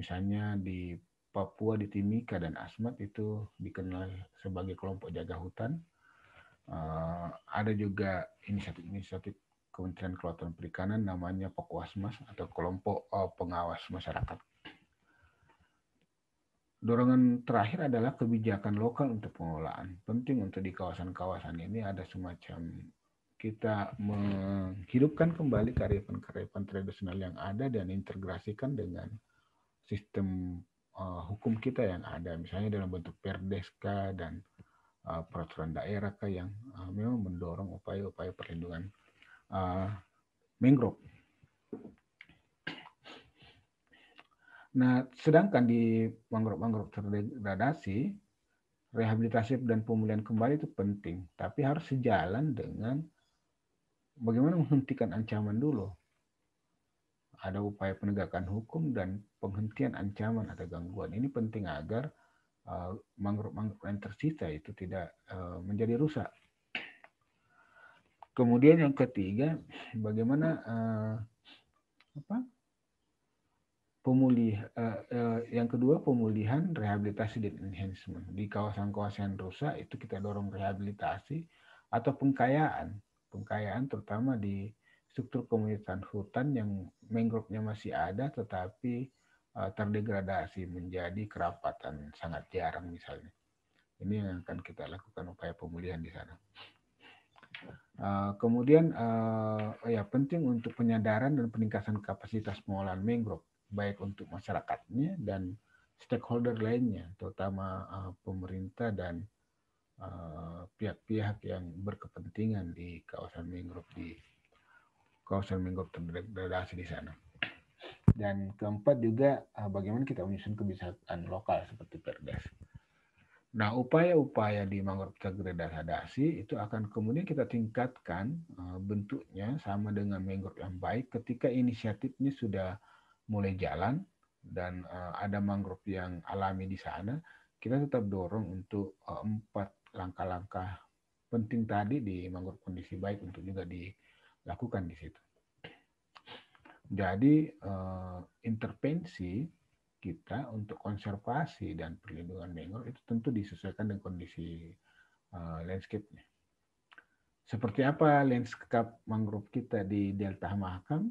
Misalnya di Papua di Timika dan Asmat itu dikenal sebagai kelompok jaga hutan. Uh, ada juga inisiatif-inisiatif Kementerian Kelautan Perikanan namanya Pekuasmas atau Kelompok eh, Pengawas Masyarakat. Dorongan terakhir adalah kebijakan lokal untuk pengelolaan. Penting untuk di kawasan-kawasan ini ada semacam kita menghidupkan kembali kearifan-kearifan tradisional yang ada dan integrasikan dengan sistem uh, hukum kita yang ada, misalnya dalam bentuk perdeska dan uh, peraturan daerah yang uh, memang mendorong upaya-upaya perlindungan uh, mangrove. Nah, sedangkan di mangrove-mangrove terdegradasi, rehabilitasi dan pemulihan kembali itu penting, tapi harus sejalan dengan bagaimana menghentikan ancaman dulu. Ada upaya penegakan hukum dan penghentian ancaman atau gangguan. Ini penting agar eh, mangrove-mangrove yang tersisa itu tidak eh, menjadi rusak. Kemudian yang ketiga, bagaimana uh, apa? Pemulih, uh, eh, uh, eh, yang kedua pemulihan rehabilitasi dan enhancement di kawasan-kawasan rusak itu kita dorong rehabilitasi atau pengkayaan, pengkayaan terutama di struktur komunitas hutan yang mangrove-nya masih ada tetapi uh, terdegradasi menjadi kerapatan sangat jarang misalnya. Ini yang akan kita lakukan upaya pemulihan di sana. Eh, kemudian eh, oh ya penting untuk penyadaran dan peningkatan kapasitas pengolahan mangrove baik untuk masyarakatnya dan stakeholder lainnya terutama eh, pemerintah dan pihak-pihak yang berkepentingan di kawasan mangrove di kawasan mangrove terdegradasi di sana. Dan keempat juga bagaimana kita menyusun kebijakan lokal seperti Perdes. Nah, upaya-upaya di mangrove terdegradasi itu akan kemudian kita tingkatkan eh, bentuknya sama dengan mangrove yang baik ketika inisiatifnya sudah mulai jalan dan eh, ada mangrove yang alami di sana, kita tetap dorong untuk eh, empat langkah-langkah penting tadi di mangrove kondisi baik untuk juga dilakukan di situ. Jadi intervensi kita untuk konservasi dan perlindungan mangrove itu tentu disesuaikan dengan kondisi eh, landscape-nya. Seperti apa landscape mangrove kita di Delta Mahakam?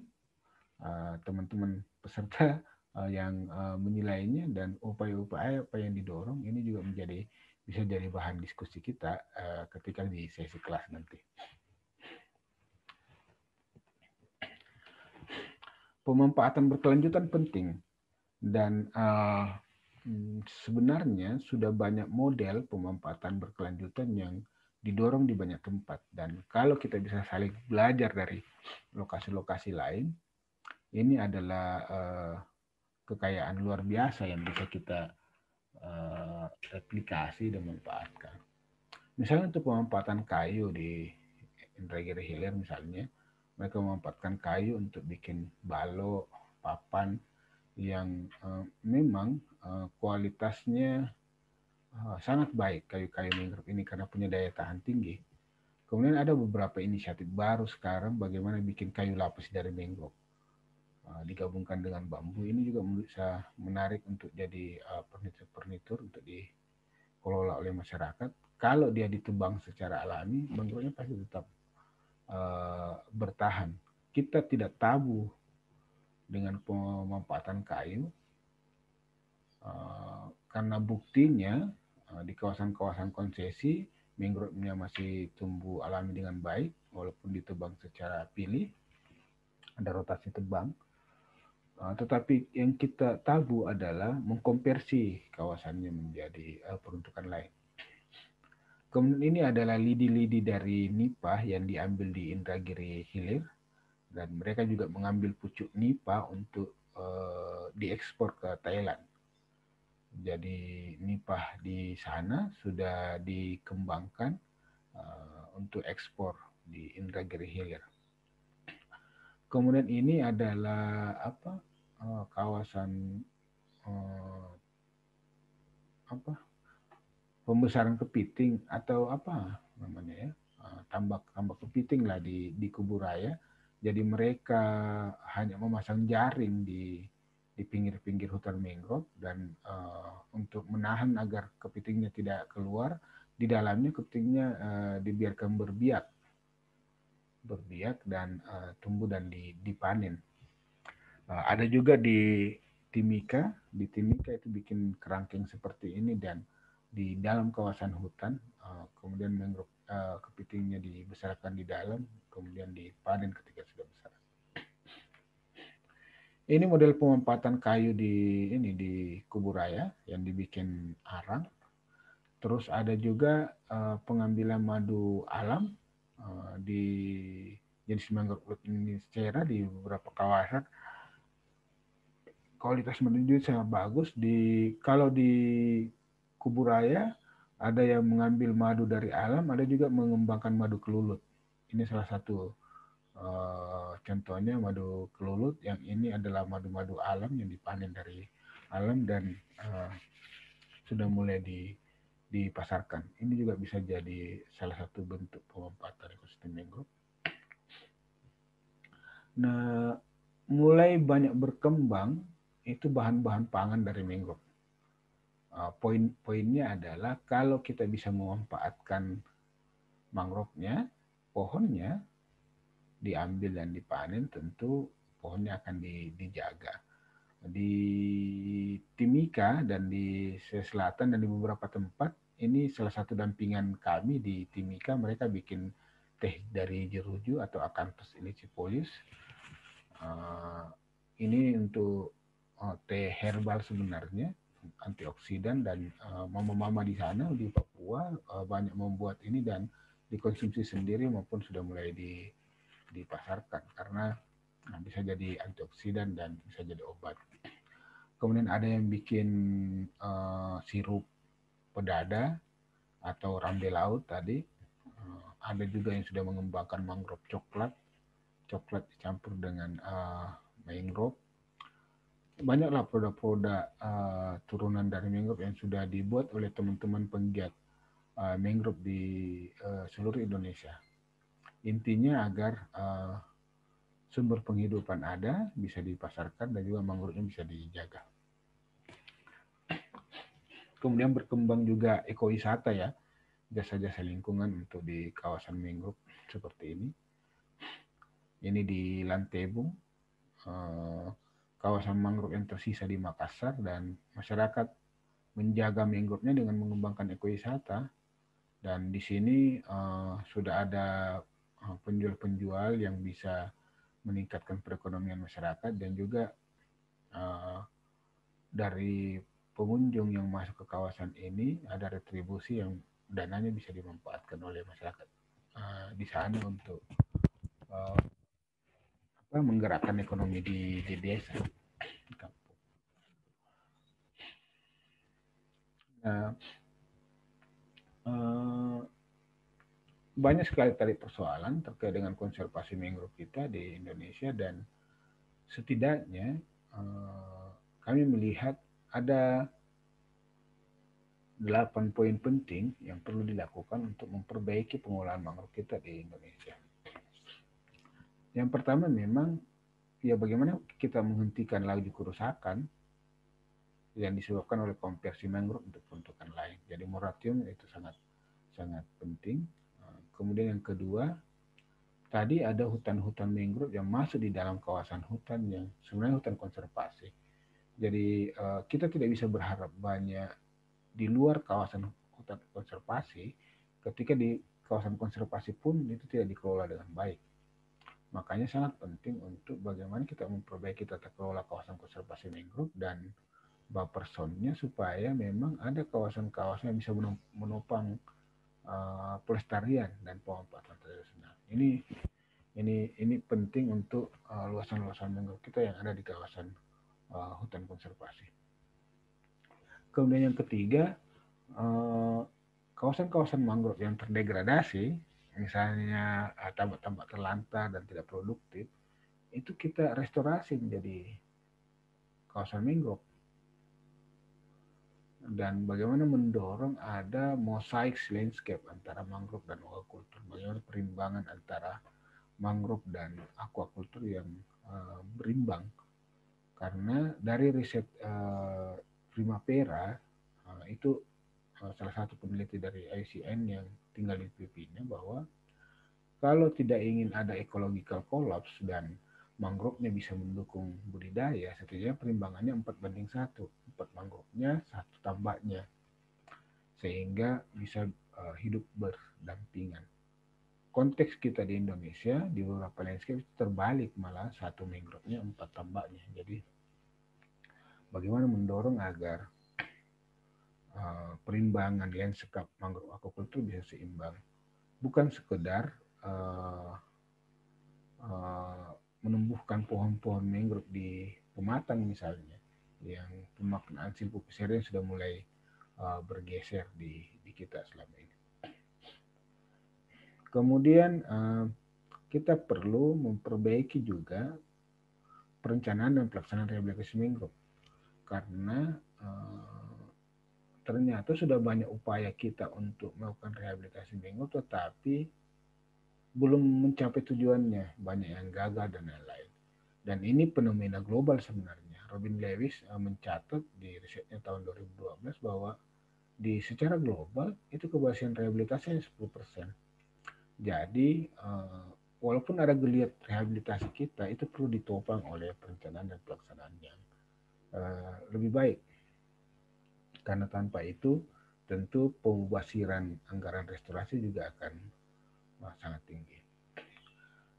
Eh, teman-teman peserta eh, yang menilainya dan upaya-upaya apa yang didorong ini juga menjadi bisa jadi bahan diskusi kita ketika di sesi kelas nanti. Pemanfaatan berkelanjutan penting dan uh, sebenarnya sudah banyak model pemanfaatan berkelanjutan yang didorong di banyak tempat. Dan kalau kita bisa saling belajar dari lokasi-lokasi lain, ini adalah uh, kekayaan luar biasa yang bisa kita uh, replikasi dan manfaatkan. Misalnya untuk pemanfaatan kayu di Indragiri Hilir misalnya, mereka memanfaatkan kayu untuk bikin balok, papan, yang uh, memang uh, kualitasnya uh, sangat baik kayu-kayu mangrove ini karena punya daya tahan tinggi. Kemudian ada beberapa inisiatif baru sekarang bagaimana bikin kayu lapis dari mangrove. digabungkan dengan bambu ini juga bisa menarik untuk jadi furniture furniture uh, untuk dikelola oleh masyarakat. Kalau dia ditebang secara alami, mangrove pasti tetap uh, bertahan. Kita tidak tabu dengan pemanfaatan kain eh, karena buktinya eh, di kawasan-kawasan konsesi mangrove-nya masih tumbuh alami dengan baik walaupun ditebang secara pilih ada rotasi tebang eh, tetapi yang kita tabu adalah mengkonversi kawasannya menjadi peruntukan lain Kemudian ini adalah lidi-lidi dari nipah yang diambil di Indragiri Hilir dan mereka juga mengambil pucuk nipa untuk uh, diekspor ke Thailand. Jadi nipah di sana sudah dikembangkan uh, untuk ekspor di Indragiri Hilir. Kemudian ini adalah apa uh, kawasan uh, apa pembesaran kepiting atau apa namanya ya tambak tambak kepiting lah di di Kuburaya jadi mereka hanya memasang jaring di di pinggir-pinggir hutan mangrove dan uh, untuk menahan agar kepitingnya tidak keluar di dalamnya kepitingnya uh, dibiarkan berbiak berbiak dan uh, tumbuh dan dipanen uh, ada juga di timika di timika itu bikin kerangking seperti ini dan di dalam kawasan hutan uh, kemudian mangrove uh, kepitingnya dibesarkan di dalam kemudian dipanen ketika sudah besar. Ini model pemampatan kayu di ini di Kuburaya yang dibikin arang. Terus ada juga uh, pengambilan madu alam uh, di jenis mangrove secara di beberapa kawasan kualitas menuju sangat bagus di kalau di Kuburaya ada yang mengambil madu dari alam, ada juga mengembangkan madu kelulut. Ini salah satu uh, contohnya madu kelulut yang ini adalah madu-madu alam yang dipanen dari alam dan uh, sudah mulai di dipasarkan. Ini juga bisa jadi salah satu bentuk pemanfaatan ekosistem mangrove. Nah, mulai banyak berkembang itu bahan-bahan pangan dari mangrove. Eh, poin-poinnya adalah kalau kita bisa memanfaatkan mangrove-nya, pohonnya diambil dan dipanen tentu pohonnya akan di, dijaga. Di Timika dan di Sulawesi Selatan dan di beberapa tempat ini salah satu dampingan kami di Timika mereka bikin teh dari jeruju atau akantus ilicipolis. Uh, eh, ini untuk uh, teh herbal sebenarnya antioksidan dan uh, mama-mama di sana di Papua uh, banyak membuat ini dan dikonsumsi sendiri maupun sudah mulai di, dipasarkan karena nah, bisa jadi antioksidan dan bisa jadi obat. Kemudian ada yang bikin uh, sirup pedada atau rambe laut tadi. Uh, ada juga yang sudah mengembangkan mangrove coklat, coklat dicampur dengan uh, mangrove. Banyaklah produk-produk uh, turunan dari mangrove yang sudah dibuat oleh teman-teman penggiat uh, eh, mangrove di uh, seluruh Indonesia. Intinya agar uh, sumber penghidupan ada, bisa dipasarkan dan juga mangrove bisa dijaga. Kemudian berkembang juga ekowisata ya, jasa-jasa lingkungan untuk di kawasan mangrove seperti ini. Ini di Lantebung, kawasan mangrove yang tersisa di Makassar dan masyarakat menjaga mangrove-nya dengan mengembangkan ekowisata dan di sini uh, sudah ada eh, penjual-penjual yang bisa meningkatkan perekonomian masyarakat dan juga uh, dari pengunjung yang masuk ke kawasan ini ada retribusi yang dananya bisa dimanfaatkan oleh masyarakat uh, di sana untuk uh, apa, menggerakkan ekonomi di, di desa di kampung. Nah, Eh, banyak sekali tadi persoalan terkait dengan konservasi mangrove kita di Indonesia dan setidaknya eh, kami melihat ada 8 poin penting yang perlu dilakukan untuk memperbaiki pengolahan mangrove kita di Indonesia. Yang pertama memang ya bagaimana kita menghentikan laju kerusakan yang disebabkan oleh konversi mangrove untuk peruntukan lain. Jadi moratorium itu sangat sangat penting. Eh, kemudian yang kedua, tadi ada hutan-hutan mangrove yang masuk di dalam kawasan hutan yang sebenarnya hutan konservasi. Jadi eh, kita tidak bisa berharap banyak di luar kawasan hutan konservasi ketika di kawasan konservasi pun itu tidak dikelola dengan baik. Makanya sangat penting untuk bagaimana kita memperbaiki tata kelola kawasan konservasi mangrove dan buffer zone-nya supaya memang ada kawasan-kawasan yang bisa menopang uh, pelestarian dan pohon-pohon tradisional. Ini ini ini penting untuk eh, luasan-luasan mangrove kita yang ada di kawasan uh, hutan konservasi. Kemudian yang ketiga, kawasan-kawasan mangrove yang terdegradasi, misalnya tambak-tambak terlantar dan tidak produktif, itu kita restorasi menjadi kawasan mangrove dan bagaimana mendorong ada mosaik landscape antara mangrove dan aquaculture bagaimana perimbangan antara mangrove dan aquaculture yang uh, berimbang karena dari riset uh, Primavera uh, itu uh, salah satu peneliti dari ICN yang tinggal di Filipina bahwa kalau tidak ingin ada ecological collapse dan mangrove-nya bisa mendukung budidaya, setidaknya perimbangannya 4 banding 1 dapat mangrove satu tambaknya. Sehingga bisa uh, hidup berdampingan. Konteks kita di Indonesia di beberapa landscape terbalik malah satu mangrove empat tambaknya. Jadi bagaimana mendorong agar uh, perimbangan landscape mangrove aquaculture bisa seimbang. Bukan sekedar uh, menumbuhkan pohon-pohon mangrove di pematang misalnya, yang simpul ansih yang sudah mulai uh, bergeser di, di kita selama ini. Kemudian uh, kita perlu memperbaiki juga perencanaan dan pelaksanaan rehabilitasi minggu karena uh, ternyata sudah banyak upaya kita untuk melakukan rehabilitasi minggu tetapi belum mencapai tujuannya banyak yang gagal dan lain-lain dan ini fenomena global sebenarnya Robin Lewis eh, mencatat di risetnya tahun 2012 bahwa di secara global itu keberhasilan rehabilitasi hanya 10%. Jadi eh, walaupun ada geliat rehabilitasi kita itu perlu ditopang oleh perencanaan dan pelaksanaan yang eh, lebih baik. Karena tanpa itu tentu pembasiran anggaran restorasi juga akan sangat tinggi.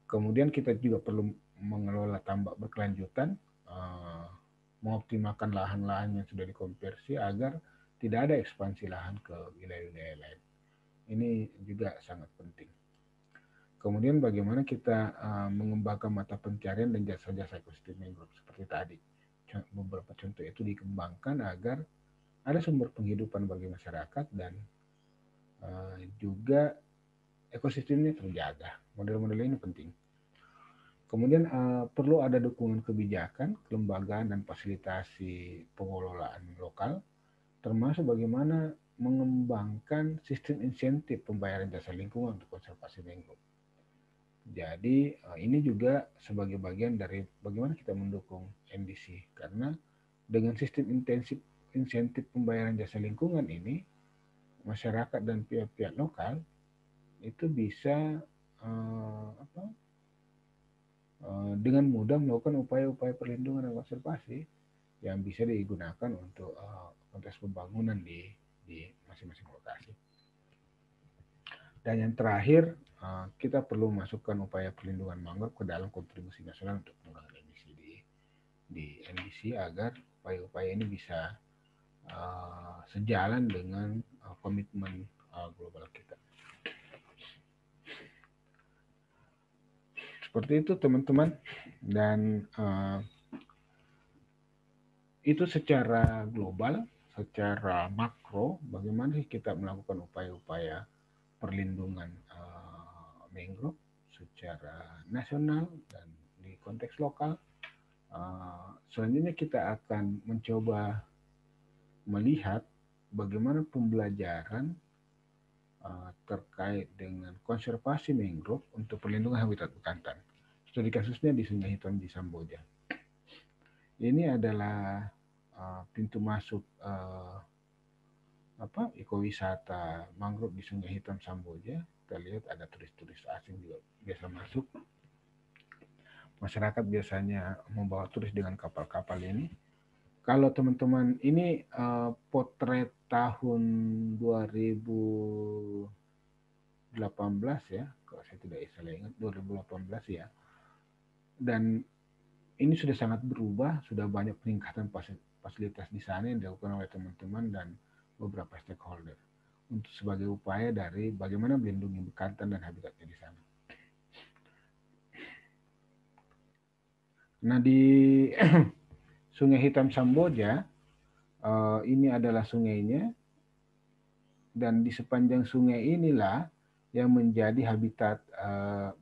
Kemudian kita juga perlu mengelola tambak berkelanjutan uh, mengoptimalkan lahan-lahan yang sudah dikonversi agar tidak ada ekspansi lahan ke wilayah-wilayah lain. Ini juga sangat penting. Kemudian bagaimana kita uh, mengembangkan mata pencarian dan jasa-jasa ekosistem mangrove seperti tadi. Beberapa contoh itu dikembangkan agar ada sumber penghidupan bagi masyarakat dan uh, juga ekosistemnya terjaga. Model-model ini penting. Kemudian uh, perlu ada dukungan kebijakan, kelembagaan, dan fasilitasi pengelolaan lokal, termasuk bagaimana mengembangkan sistem insentif pembayaran jasa lingkungan untuk konservasi lingkungan. Jadi eh, ini juga sebagai bagian dari bagaimana kita mendukung NDC karena dengan sistem intensif insentif pembayaran jasa lingkungan ini masyarakat dan pihak-pihak lokal itu bisa uh, apa, Eh, dengan mudah melakukan upaya-upaya perlindungan dan konservasi yang bisa digunakan untuk eh, konteks pembangunan di di masing-masing lokasi. Dan yang terakhir, eh, kita perlu masukkan upaya perlindungan mangrove ke dalam kontribusi nasional untuk pengurangan emisi di di NDC agar upaya-upaya ini bisa sejalan dengan komitmen global kita. Seperti itu teman-teman. Dan uh, itu secara global, secara makro, bagaimana sih kita melakukan upaya-upaya perlindungan uh, mangrove secara nasional dan di konteks lokal. Uh, selanjutnya kita akan mencoba melihat bagaimana pembelajaran Eh, terkait dengan konservasi mangrove untuk perlindungan habitat Bekantan. Studi kasusnya di Sungai Hitam di Samboja. Ini adalah uh, pintu masuk uh, apa ekowisata mangrove di Sungai Hitam Samboja. Kita lihat ada turis-turis asing juga biasa masuk. Masyarakat biasanya membawa turis dengan kapal-kapal ini kalau teman-teman ini uh, potret tahun 2018 ya, kalau saya tidak salah ingat 2018 ya. Dan ini sudah sangat berubah, sudah banyak peningkatan fasilitas di sana yang dilakukan oleh teman-teman dan beberapa stakeholder untuk sebagai upaya dari bagaimana melindungi bekantan dan habitatnya di sana. Nah di Sungai Hitam Samboja, eh, ini adalah sungainya, dan di sepanjang sungai inilah yang menjadi habitat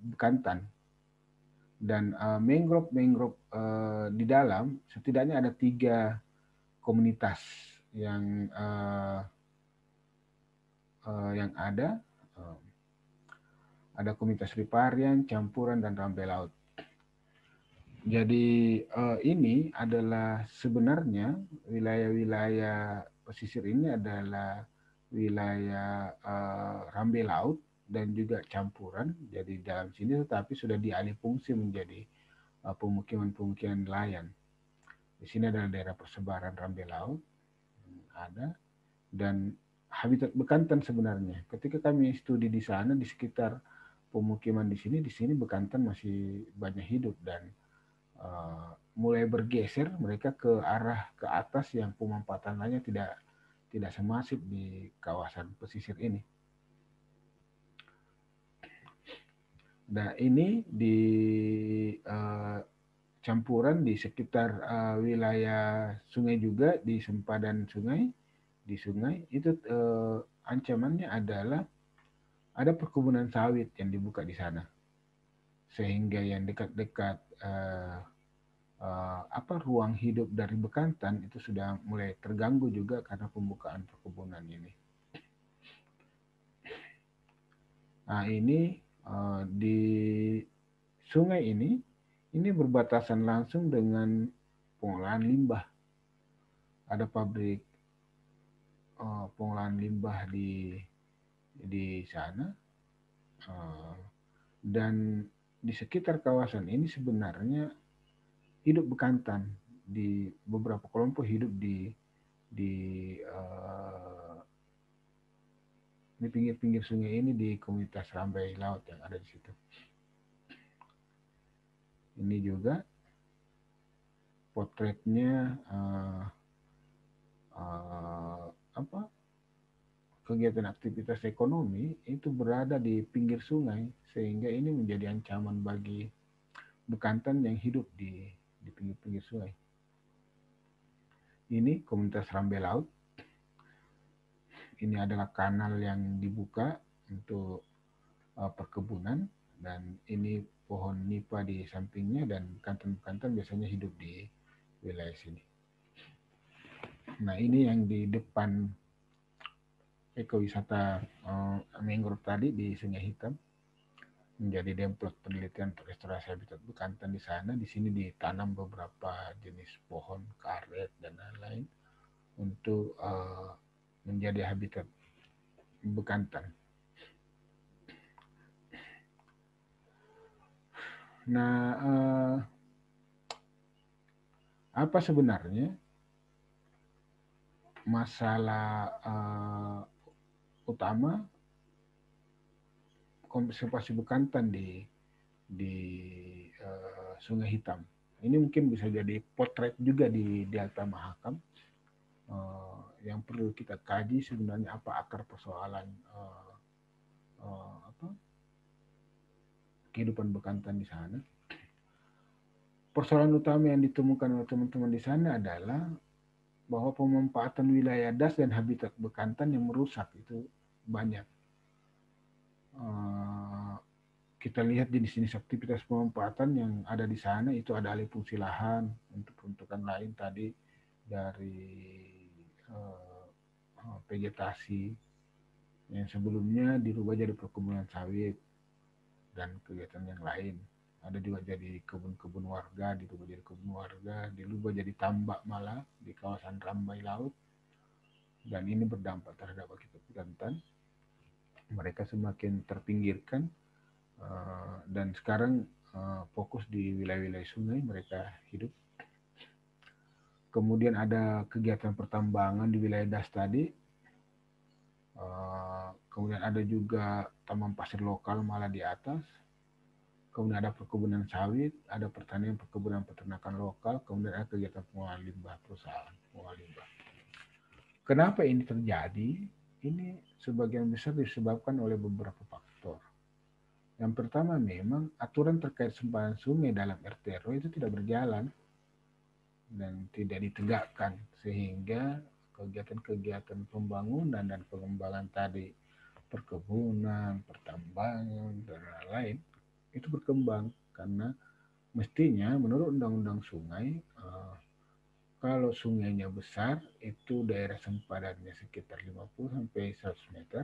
bekantan. Eh, dan eh, mangrove-mangrove di dalam setidaknya ada tiga komunitas yang yang ada. ada komunitas riparian, campuran, dan rambai laut. Jadi uh, ini adalah sebenarnya wilayah-wilayah pesisir ini adalah wilayah uh, eh, rambe laut dan juga campuran jadi dalam sini tetapi sudah dialih fungsi menjadi eh, pemukiman-pemukiman nelayan. Di sini adalah daerah persebaran rambe laut hmm, ada dan habitat bekantan sebenarnya. Ketika kami studi di sana di sekitar pemukiman di sini di sini bekantan masih banyak hidup dan Eh, mulai bergeser mereka ke arah ke atas yang pemanfaatan lainnya tidak tidak semasif di kawasan pesisir ini. Nah ini di uh, campuran di sekitar uh, wilayah sungai juga di sempadan sungai di sungai itu uh, ancamannya adalah ada perkebunan sawit yang dibuka di sana sehingga yang dekat-dekat eh, eh, apa ruang hidup dari bekantan itu sudah mulai terganggu juga karena pembukaan perkebunan ini. Nah ini eh, di sungai ini ini berbatasan langsung dengan pengolahan limbah. Ada pabrik eh, pengolahan limbah di di sana eh, dan di sekitar kawasan ini sebenarnya hidup bekantan di beberapa kelompok hidup di di uh, pinggir-pinggir sungai ini di komunitas rambai laut yang ada di situ. Ini juga potretnya uh, uh, apa kegiatan aktivitas ekonomi itu berada di pinggir sungai sehingga ini menjadi ancaman bagi bekantan yang hidup di di pinggir-pinggir sungai. Ini komunitas rambe laut. Ini adalah kanal yang dibuka untuk eh, perkebunan dan ini pohon nipa di sampingnya dan bekantan-bekantan biasanya hidup di wilayah sini. Nah, ini yang di depan ekowisata eh, mangrove tadi di Sungai Hitam menjadi demplot penelitian untuk restorasi habitat Bekantan di sana. Di sini ditanam beberapa jenis pohon, karet, dan lain-lain untuk uh, menjadi habitat Bekantan. Nah, uh, apa sebenarnya masalah uh, utama konservasi bekantan di di uh, Sungai Hitam. Ini mungkin bisa jadi potret juga di Delta Mahakam uh, yang perlu kita kaji sebenarnya apa akar persoalan uh, uh, apa kehidupan bekantan di sana. Persoalan utama yang ditemukan oleh teman-teman di sana adalah bahwa pemanfaatan wilayah das dan habitat bekantan yang merusak itu banyak. Eh, kita lihat jenis-jenis aktivitas pemanfaatan yang ada di sana itu ada alih fungsi lahan untuk peruntukan lain tadi dari eh, eh, vegetasi yang sebelumnya dirubah jadi perkebunan sawit dan kegiatan yang lain. Ada juga jadi kebun-kebun warga, dirubah jadi kebun warga, dirubah jadi tambak malah di kawasan rambai laut. Dan ini berdampak terhadap akibat Kalimantan mereka semakin terpinggirkan uh, dan sekarang uh, fokus di wilayah-wilayah sungai mereka hidup. Kemudian ada kegiatan pertambangan di wilayah das tadi. Uh, kemudian ada juga taman pasir lokal malah di atas. Kemudian ada perkebunan sawit, ada pertanian perkebunan peternakan lokal, kemudian ada kegiatan pengolahan limbah perusahaan pengolahan limbah. Kenapa ini terjadi? Ini sebagian besar disebabkan oleh beberapa faktor. Yang pertama memang aturan terkait sempahan sungai dalam RT itu tidak berjalan dan tidak ditegakkan sehingga kegiatan-kegiatan pembangunan dan pengembangan tadi perkebunan, pertambangan dan lain-lain itu berkembang karena mestinya menurut undang-undang sungai eh, kalau sungainya besar, itu daerah sempadannya sekitar 50 sampai 100 meter.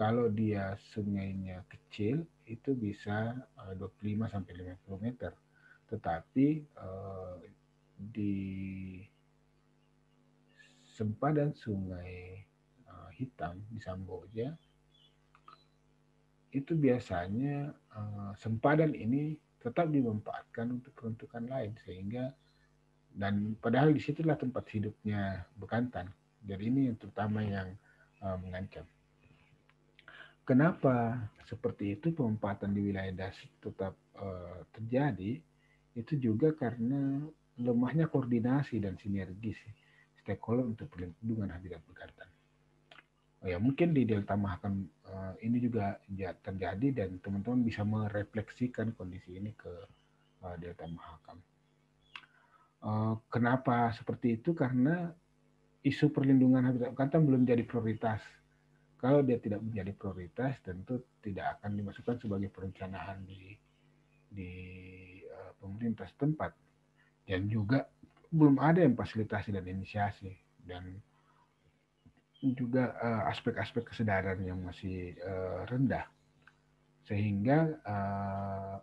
Kalau dia sungainya kecil, itu bisa 25 eh, sampai 50 meter. Tetapi eh, di sempadan sungai eh, hitam di Samboja, itu biasanya sempadan ini tetap dimanfaatkan untuk peruntukan lain sehingga dan padahal disitulah tempat hidupnya bekantan. Jadi ini yang terutama yang uh, mengancam. Kenapa seperti itu pemanfaatan di wilayah dasar tetap uh, terjadi? Itu juga karena lemahnya koordinasi dan sinergis stakeholder untuk perlindungan habitat bekantan. Oh ya mungkin di Delta Mahakam uh, ini juga ya, terjadi dan teman-teman bisa merefleksikan kondisi ini ke uh, Delta Mahakam. Eh, kenapa seperti itu? Karena isu perlindungan habitat hutan kan belum jadi prioritas. Kalau dia tidak menjadi prioritas, tentu tidak akan dimasukkan sebagai perencanaan di di uh, pemerintah setempat. Dan juga belum ada yang fasilitasi dan inisiasi dan juga aspek eh, aspek-aspek kesadaran yang masih uh, rendah. Sehingga uh,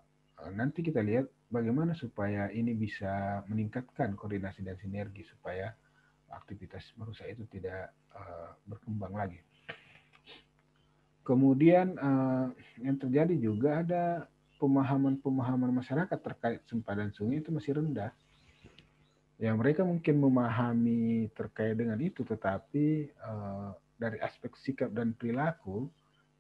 nanti kita lihat bagaimana supaya ini bisa meningkatkan koordinasi dan sinergi supaya aktivitas merusak itu tidak uh, berkembang lagi. Kemudian uh, yang terjadi juga ada pemahaman-pemahaman masyarakat terkait sempadan sungai itu masih rendah. Ya mereka mungkin memahami terkait dengan itu, tetapi uh, dari aspek sikap dan perilaku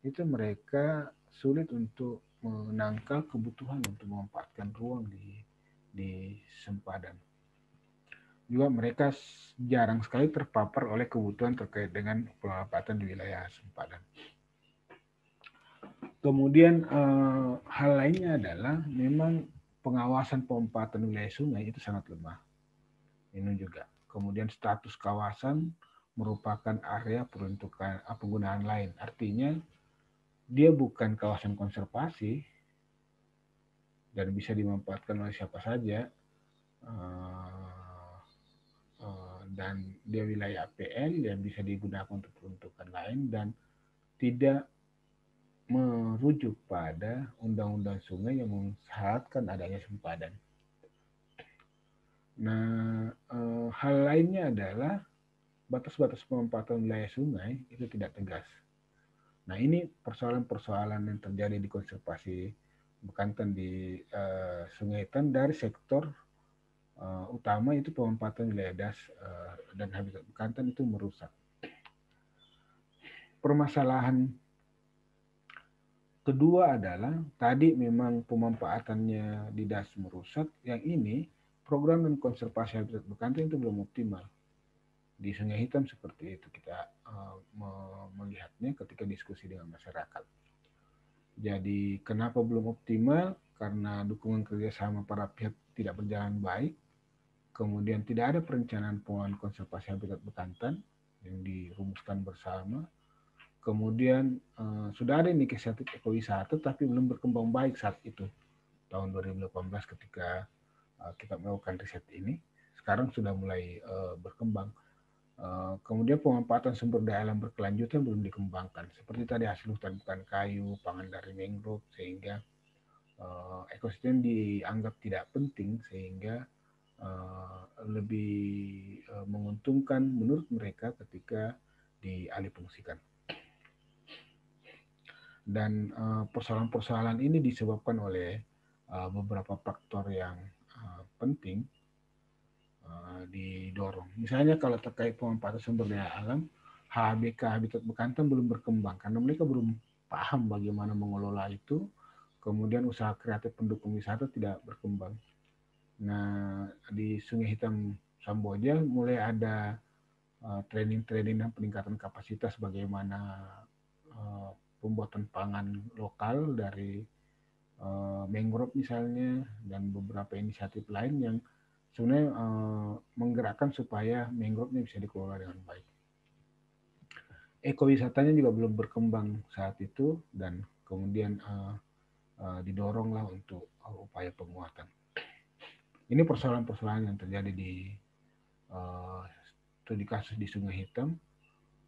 itu mereka sulit untuk menangkal kebutuhan untuk memanfaatkan ruang di di sempadan. Juga mereka jarang sekali terpapar oleh kebutuhan terkait dengan pemanfaatan di wilayah sempadan. Kemudian eh, hal lainnya adalah memang pengawasan pemanfaatan wilayah sungai itu sangat lemah. Ini juga. Kemudian status kawasan merupakan area peruntukan eh, penggunaan lain. Artinya dia bukan kawasan konservasi dan bisa dimanfaatkan oleh siapa saja eh, eh, dan dia wilayah APL yang bisa digunakan untuk peruntukan lain dan tidak merujuk pada undang-undang sungai yang mengharapkan adanya sempadan. Nah, eh, hal lainnya adalah batas-batas pemanfaatan wilayah sungai itu tidak tegas. Nah ini persoalan-persoalan yang terjadi di konservasi Bekantan di uh, Sungai Tan dari sektor uh, utama itu pemanfaatan wilayah das uh, dan habitat Bekantan itu merusak. Permasalahan kedua adalah tadi memang pemanfaatannya di das merusak, yang ini program dan konservasi habitat Bekantan itu belum optimal di Sungai Hitam seperti itu kita uh, melihatnya ketika diskusi dengan masyarakat. Jadi kenapa belum optimal? Karena dukungan kerjasama para pihak tidak berjalan baik. Kemudian tidak ada perencanaan pengelolaan konservasi habitat bekantan yang dirumuskan bersama. Kemudian uh, sudah ada inisiatif ekowisata tapi belum berkembang baik saat itu. Tahun 2018 ketika uh, kita melakukan riset ini, sekarang sudah mulai uh, berkembang Eh, kemudian pemanfaatan sumber daya alam berkelanjutan belum dikembangkan. Seperti tadi hasil hutan bukan kayu, pangan dari mangrove, sehingga eh, ekosistem dianggap tidak penting, sehingga eh, lebih menguntungkan menurut mereka ketika dialihfungsikan. Dan persoalan-persoalan ini disebabkan oleh beberapa faktor yang penting Eh, didorong. Misalnya kalau terkait pemanfaatan sumber daya alam, HBK Habitat Bekantan belum berkembang karena mereka belum paham bagaimana mengelola itu. Kemudian usaha kreatif pendukung wisata tidak berkembang. Nah, di Sungai Hitam Samboja mulai ada eh, training-training uh, dan peningkatan kapasitas bagaimana uh, pembuatan pangan lokal dari uh, mangrove misalnya dan beberapa inisiatif lain yang sebenarnya uh, menggerakkan supaya mangrove ini bisa dikelola dengan baik. Ekowisatanya juga belum berkembang saat itu dan kemudian uh, uh, didoronglah untuk uh, upaya penguatan. Ini persoalan-persoalan yang terjadi di uh, di kasus di Sungai Hitam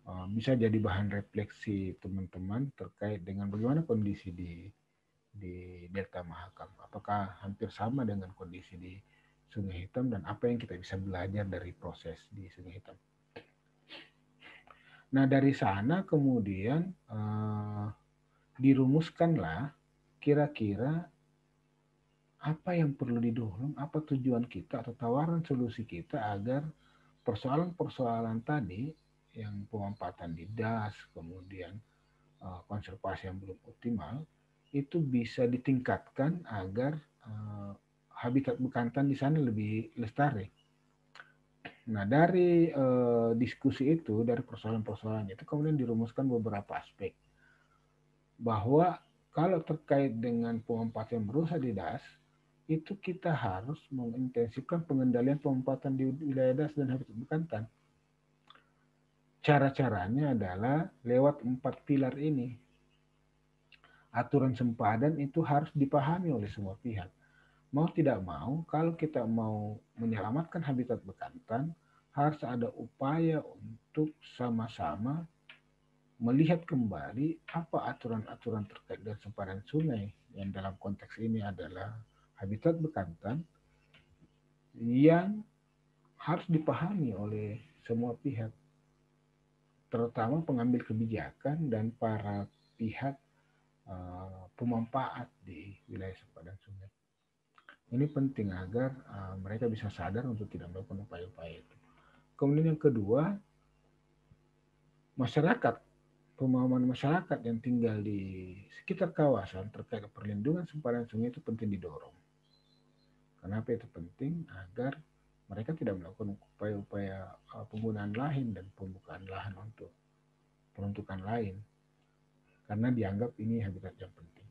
uh, bisa jadi bahan refleksi teman-teman terkait dengan bagaimana kondisi di di Delta Mahakam. Apakah hampir sama dengan kondisi di Sungai Hitam dan apa yang kita bisa belajar dari proses di Sungai Hitam. Nah dari sana kemudian eh, dirumuskanlah kira-kira apa yang perlu didorong, apa tujuan kita atau tawaran solusi kita agar persoalan-persoalan tadi yang pemanfaatan di das, kemudian uh, konservasi yang belum optimal, itu bisa ditingkatkan agar uh, habitat bekantan di sana lebih lestari. Nah, dari eh, diskusi itu, dari persoalan-persoalan itu kemudian dirumuskan beberapa aspek. Bahwa kalau terkait dengan pemompatan berusaha di das, itu kita harus mengintensifkan pengendalian pemompatan di wilayah das dan habitat bekantan. Cara-caranya adalah lewat empat pilar ini. Aturan sempadan itu harus dipahami oleh semua pihak. Mau tidak mau, kalau kita mau menyelamatkan habitat bekantan, harus ada upaya untuk sama-sama melihat kembali apa aturan-aturan terkait dengan sempadan sungai yang dalam konteks ini adalah habitat bekantan yang harus dipahami oleh semua pihak terutama pengambil kebijakan dan para pihak uh, pemanfaat di wilayah sempadan sungai. Ini penting agar eh, mereka bisa sadar untuk tidak melakukan upaya-upaya itu. Kemudian yang kedua, masyarakat, pemahaman masyarakat yang tinggal di sekitar kawasan terkait perlindungan sempadan sungai itu penting didorong. Kenapa itu penting? Agar mereka tidak melakukan upaya-upaya eh, penggunaan lahan dan pembukaan lahan untuk peruntukan lain karena dianggap ini habitat yang penting.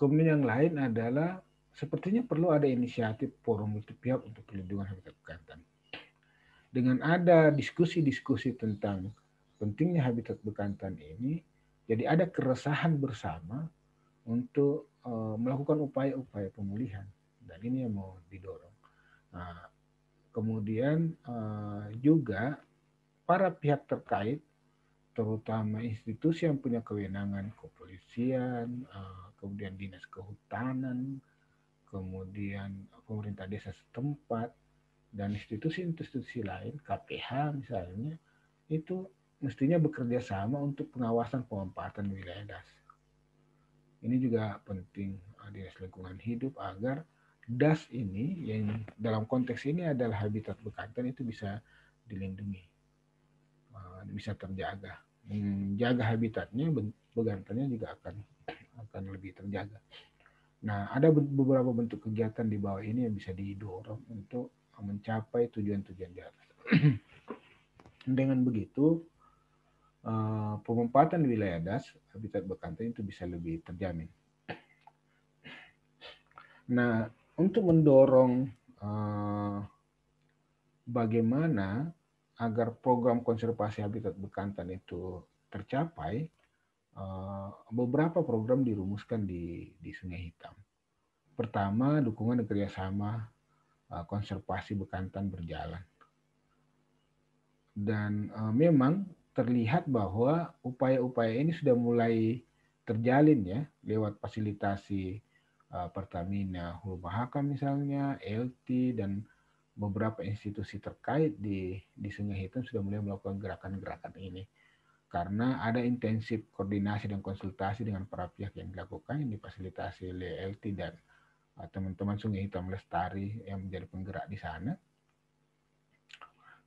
Kemudian yang lain adalah Sepertinya perlu ada inisiatif forum pihak untuk perlindungan habitat bekantan. Dengan ada diskusi-diskusi tentang pentingnya habitat bekantan ini, jadi ada keresahan bersama untuk uh, melakukan upaya-upaya pemulihan. Dan ini yang mau didorong. Nah, kemudian uh, juga para pihak terkait terutama institusi yang punya kewenangan kepolisian, eh, kemudian dinas kehutanan, kemudian pemerintah desa setempat, dan institusi-institusi lain, KPH misalnya, itu mestinya bekerja sama untuk pengawasan pemanfaatan wilayah das. Ini juga penting eh, di Lingkungan Hidup agar das ini yang dalam konteks ini adalah habitat bekantan itu bisa dilindungi, eh, bisa terjaga. Menjaga hmm, habitatnya, bekantannya juga akan akan lebih terjaga. Nah, ada beberapa bentuk kegiatan di bawah ini yang bisa didorong untuk mencapai tujuan-tujuan di atas. Dengan begitu, eh, pemempatan wilayah das habitat bekantan itu bisa lebih terjamin. Nah, untuk mendorong eh, bagaimana agar program konservasi habitat bekantan itu tercapai, Eh, beberapa program dirumuskan di, di Sungai Hitam. Pertama, dukungan dan kerjasama eh, konservasi bekantan berjalan. Dan eh, memang terlihat bahwa upaya-upaya ini sudah mulai terjalin ya lewat fasilitasi Pertamina Hulu Bahaka misalnya, LT dan beberapa institusi terkait di di Sungai Hitam sudah mulai melakukan gerakan-gerakan ini karena ada intensif koordinasi dan konsultasi dengan para pihak yang dilakukan yang difasilitasi oleh LT dan uh, teman-teman Sungai Hitam Lestari yang menjadi penggerak di sana.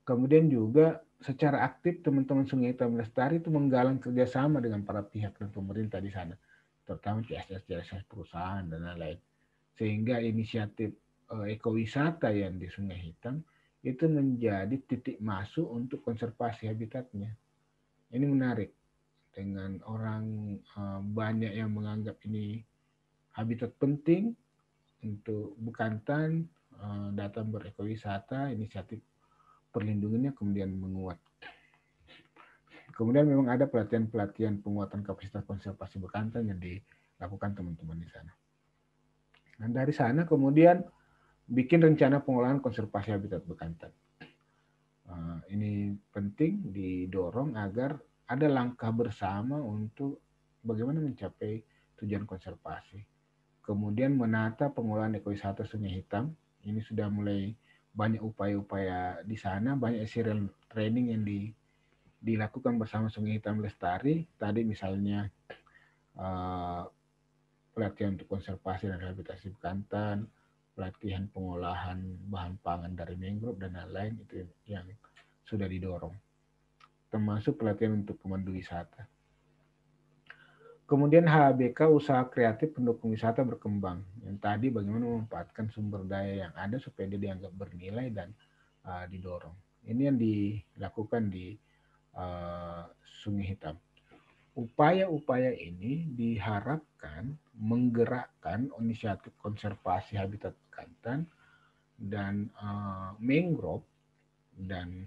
Kemudian juga secara aktif teman-teman Sungai Hitam Lestari itu menggalang kerjasama dengan para pihak dan pemerintah di sana, terutama CSS-CSS perusahaan dan lain-lain. Sehingga inisiatif uh, ekowisata yang di Sungai Hitam itu menjadi titik masuk untuk konservasi habitatnya ini menarik dengan orang eh, banyak yang menganggap ini habitat penting untuk Bekantan eh, data berekowisata inisiatif perlindungannya kemudian menguat. Kemudian memang ada pelatihan-pelatihan penguatan kapasitas konservasi bekantan yang dilakukan teman-teman di sana. Dan nah, dari sana kemudian bikin rencana pengolahan konservasi habitat bekantan. Ah, ini penting didorong agar ada langkah bersama untuk bagaimana mencapai tujuan konservasi. Kemudian menata pengelolaan ekowisata Sungai Hitam. Ini sudah mulai banyak upaya-upaya di sana, banyak serial training yang di, dilakukan bersama Sungai Hitam Lestari. Tadi misalnya uh, pelatihan untuk konservasi dan rehabilitasi bekantan, pelatihan pengolahan bahan pangan dari mangrove dan lain-lain itu yang sudah didorong termasuk pelatihan untuk pemandu wisata. Kemudian HBK usaha kreatif pendukung wisata berkembang. Yang tadi bagaimana memanfaatkan sumber daya yang ada supaya dia dianggap bernilai dan uh, didorong. Ini yang dilakukan di uh, Sungai Hitam. Upaya-upaya ini diharapkan menggerakkan inisiatif konservasi habitat kantan dan uh, mangrove dan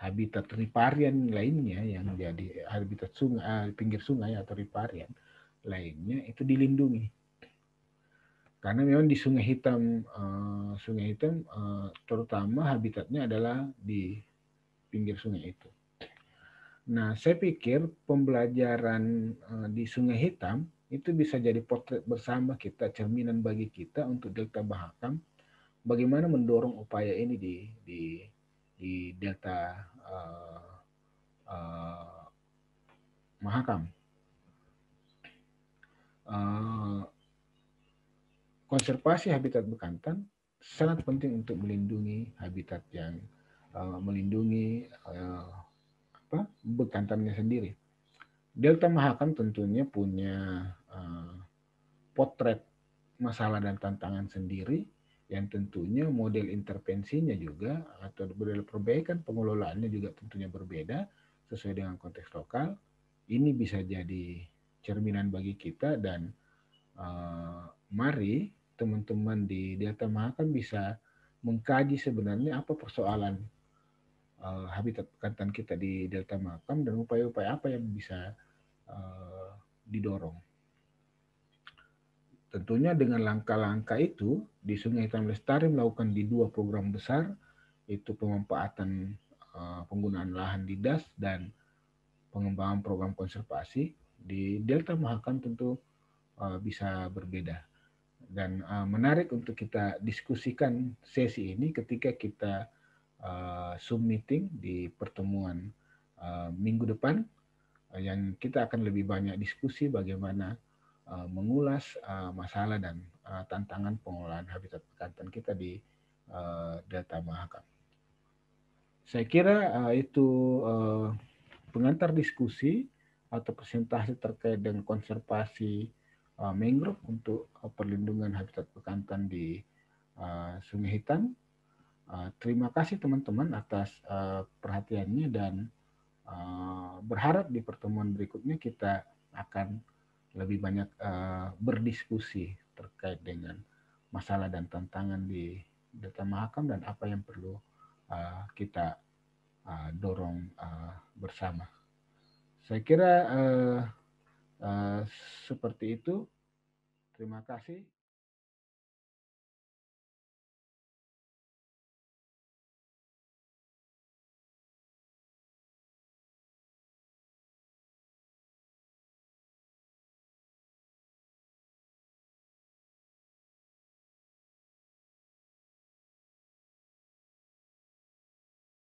habitat riparian lainnya yang hmm. jadi habitat sungai eh, pinggir sungai atau riparian lainnya itu dilindungi karena memang di sungai hitam uh, sungai hitam uh, terutama habitatnya adalah di pinggir sungai itu nah saya pikir pembelajaran di sungai hitam itu bisa jadi potret bersama kita, cerminan bagi kita untuk Delta Bahakam, bagaimana mendorong upaya ini di di di Delta uh, uh, Mahakam. Uh, konservasi habitat bekantan sangat penting untuk melindungi habitat yang uh, melindungi uh, apa bekantannya sendiri. Delta Mahakam tentunya punya Eh, potret masalah dan tantangan sendiri yang tentunya model intervensinya juga atau model perbaikan pengelolaannya juga tentunya berbeda sesuai dengan konteks lokal. Ini bisa jadi cerminan bagi kita dan uh, mari teman-teman di Delta Mahakam bisa mengkaji sebenarnya apa persoalan uh, habitat kantan kita di Delta Mahakam dan upaya-upaya apa yang bisa uh, didorong. Tentunya dengan langkah-langkah itu di Sungai Hitam Lestari melakukan di dua program besar itu pemanfaatan eh, penggunaan lahan di das dan pengembangan program konservasi di Delta Mahakam tentu eh, bisa berbeda dan eh, menarik untuk kita diskusikan sesi ini ketika kita Zoom meeting di pertemuan minggu depan yang kita akan lebih banyak diskusi bagaimana Eh, mengulas eh, masalah dan eh, tantangan pengolahan habitat bekantan kita di uh, data Mahakam. Saya kira itu pengantar diskusi atau presentasi terkait dengan konservasi uh, mangrove untuk perlindungan habitat bekantan di Sungai Hitam. terima kasih teman-teman atas perhatiannya dan berharap di pertemuan berikutnya kita akan lebih banyak uh, berdiskusi terkait dengan masalah dan tantangan di data mahakam dan apa yang perlu uh, kita uh, dorong uh, bersama. Saya kira uh, uh, seperti itu. Terima kasih.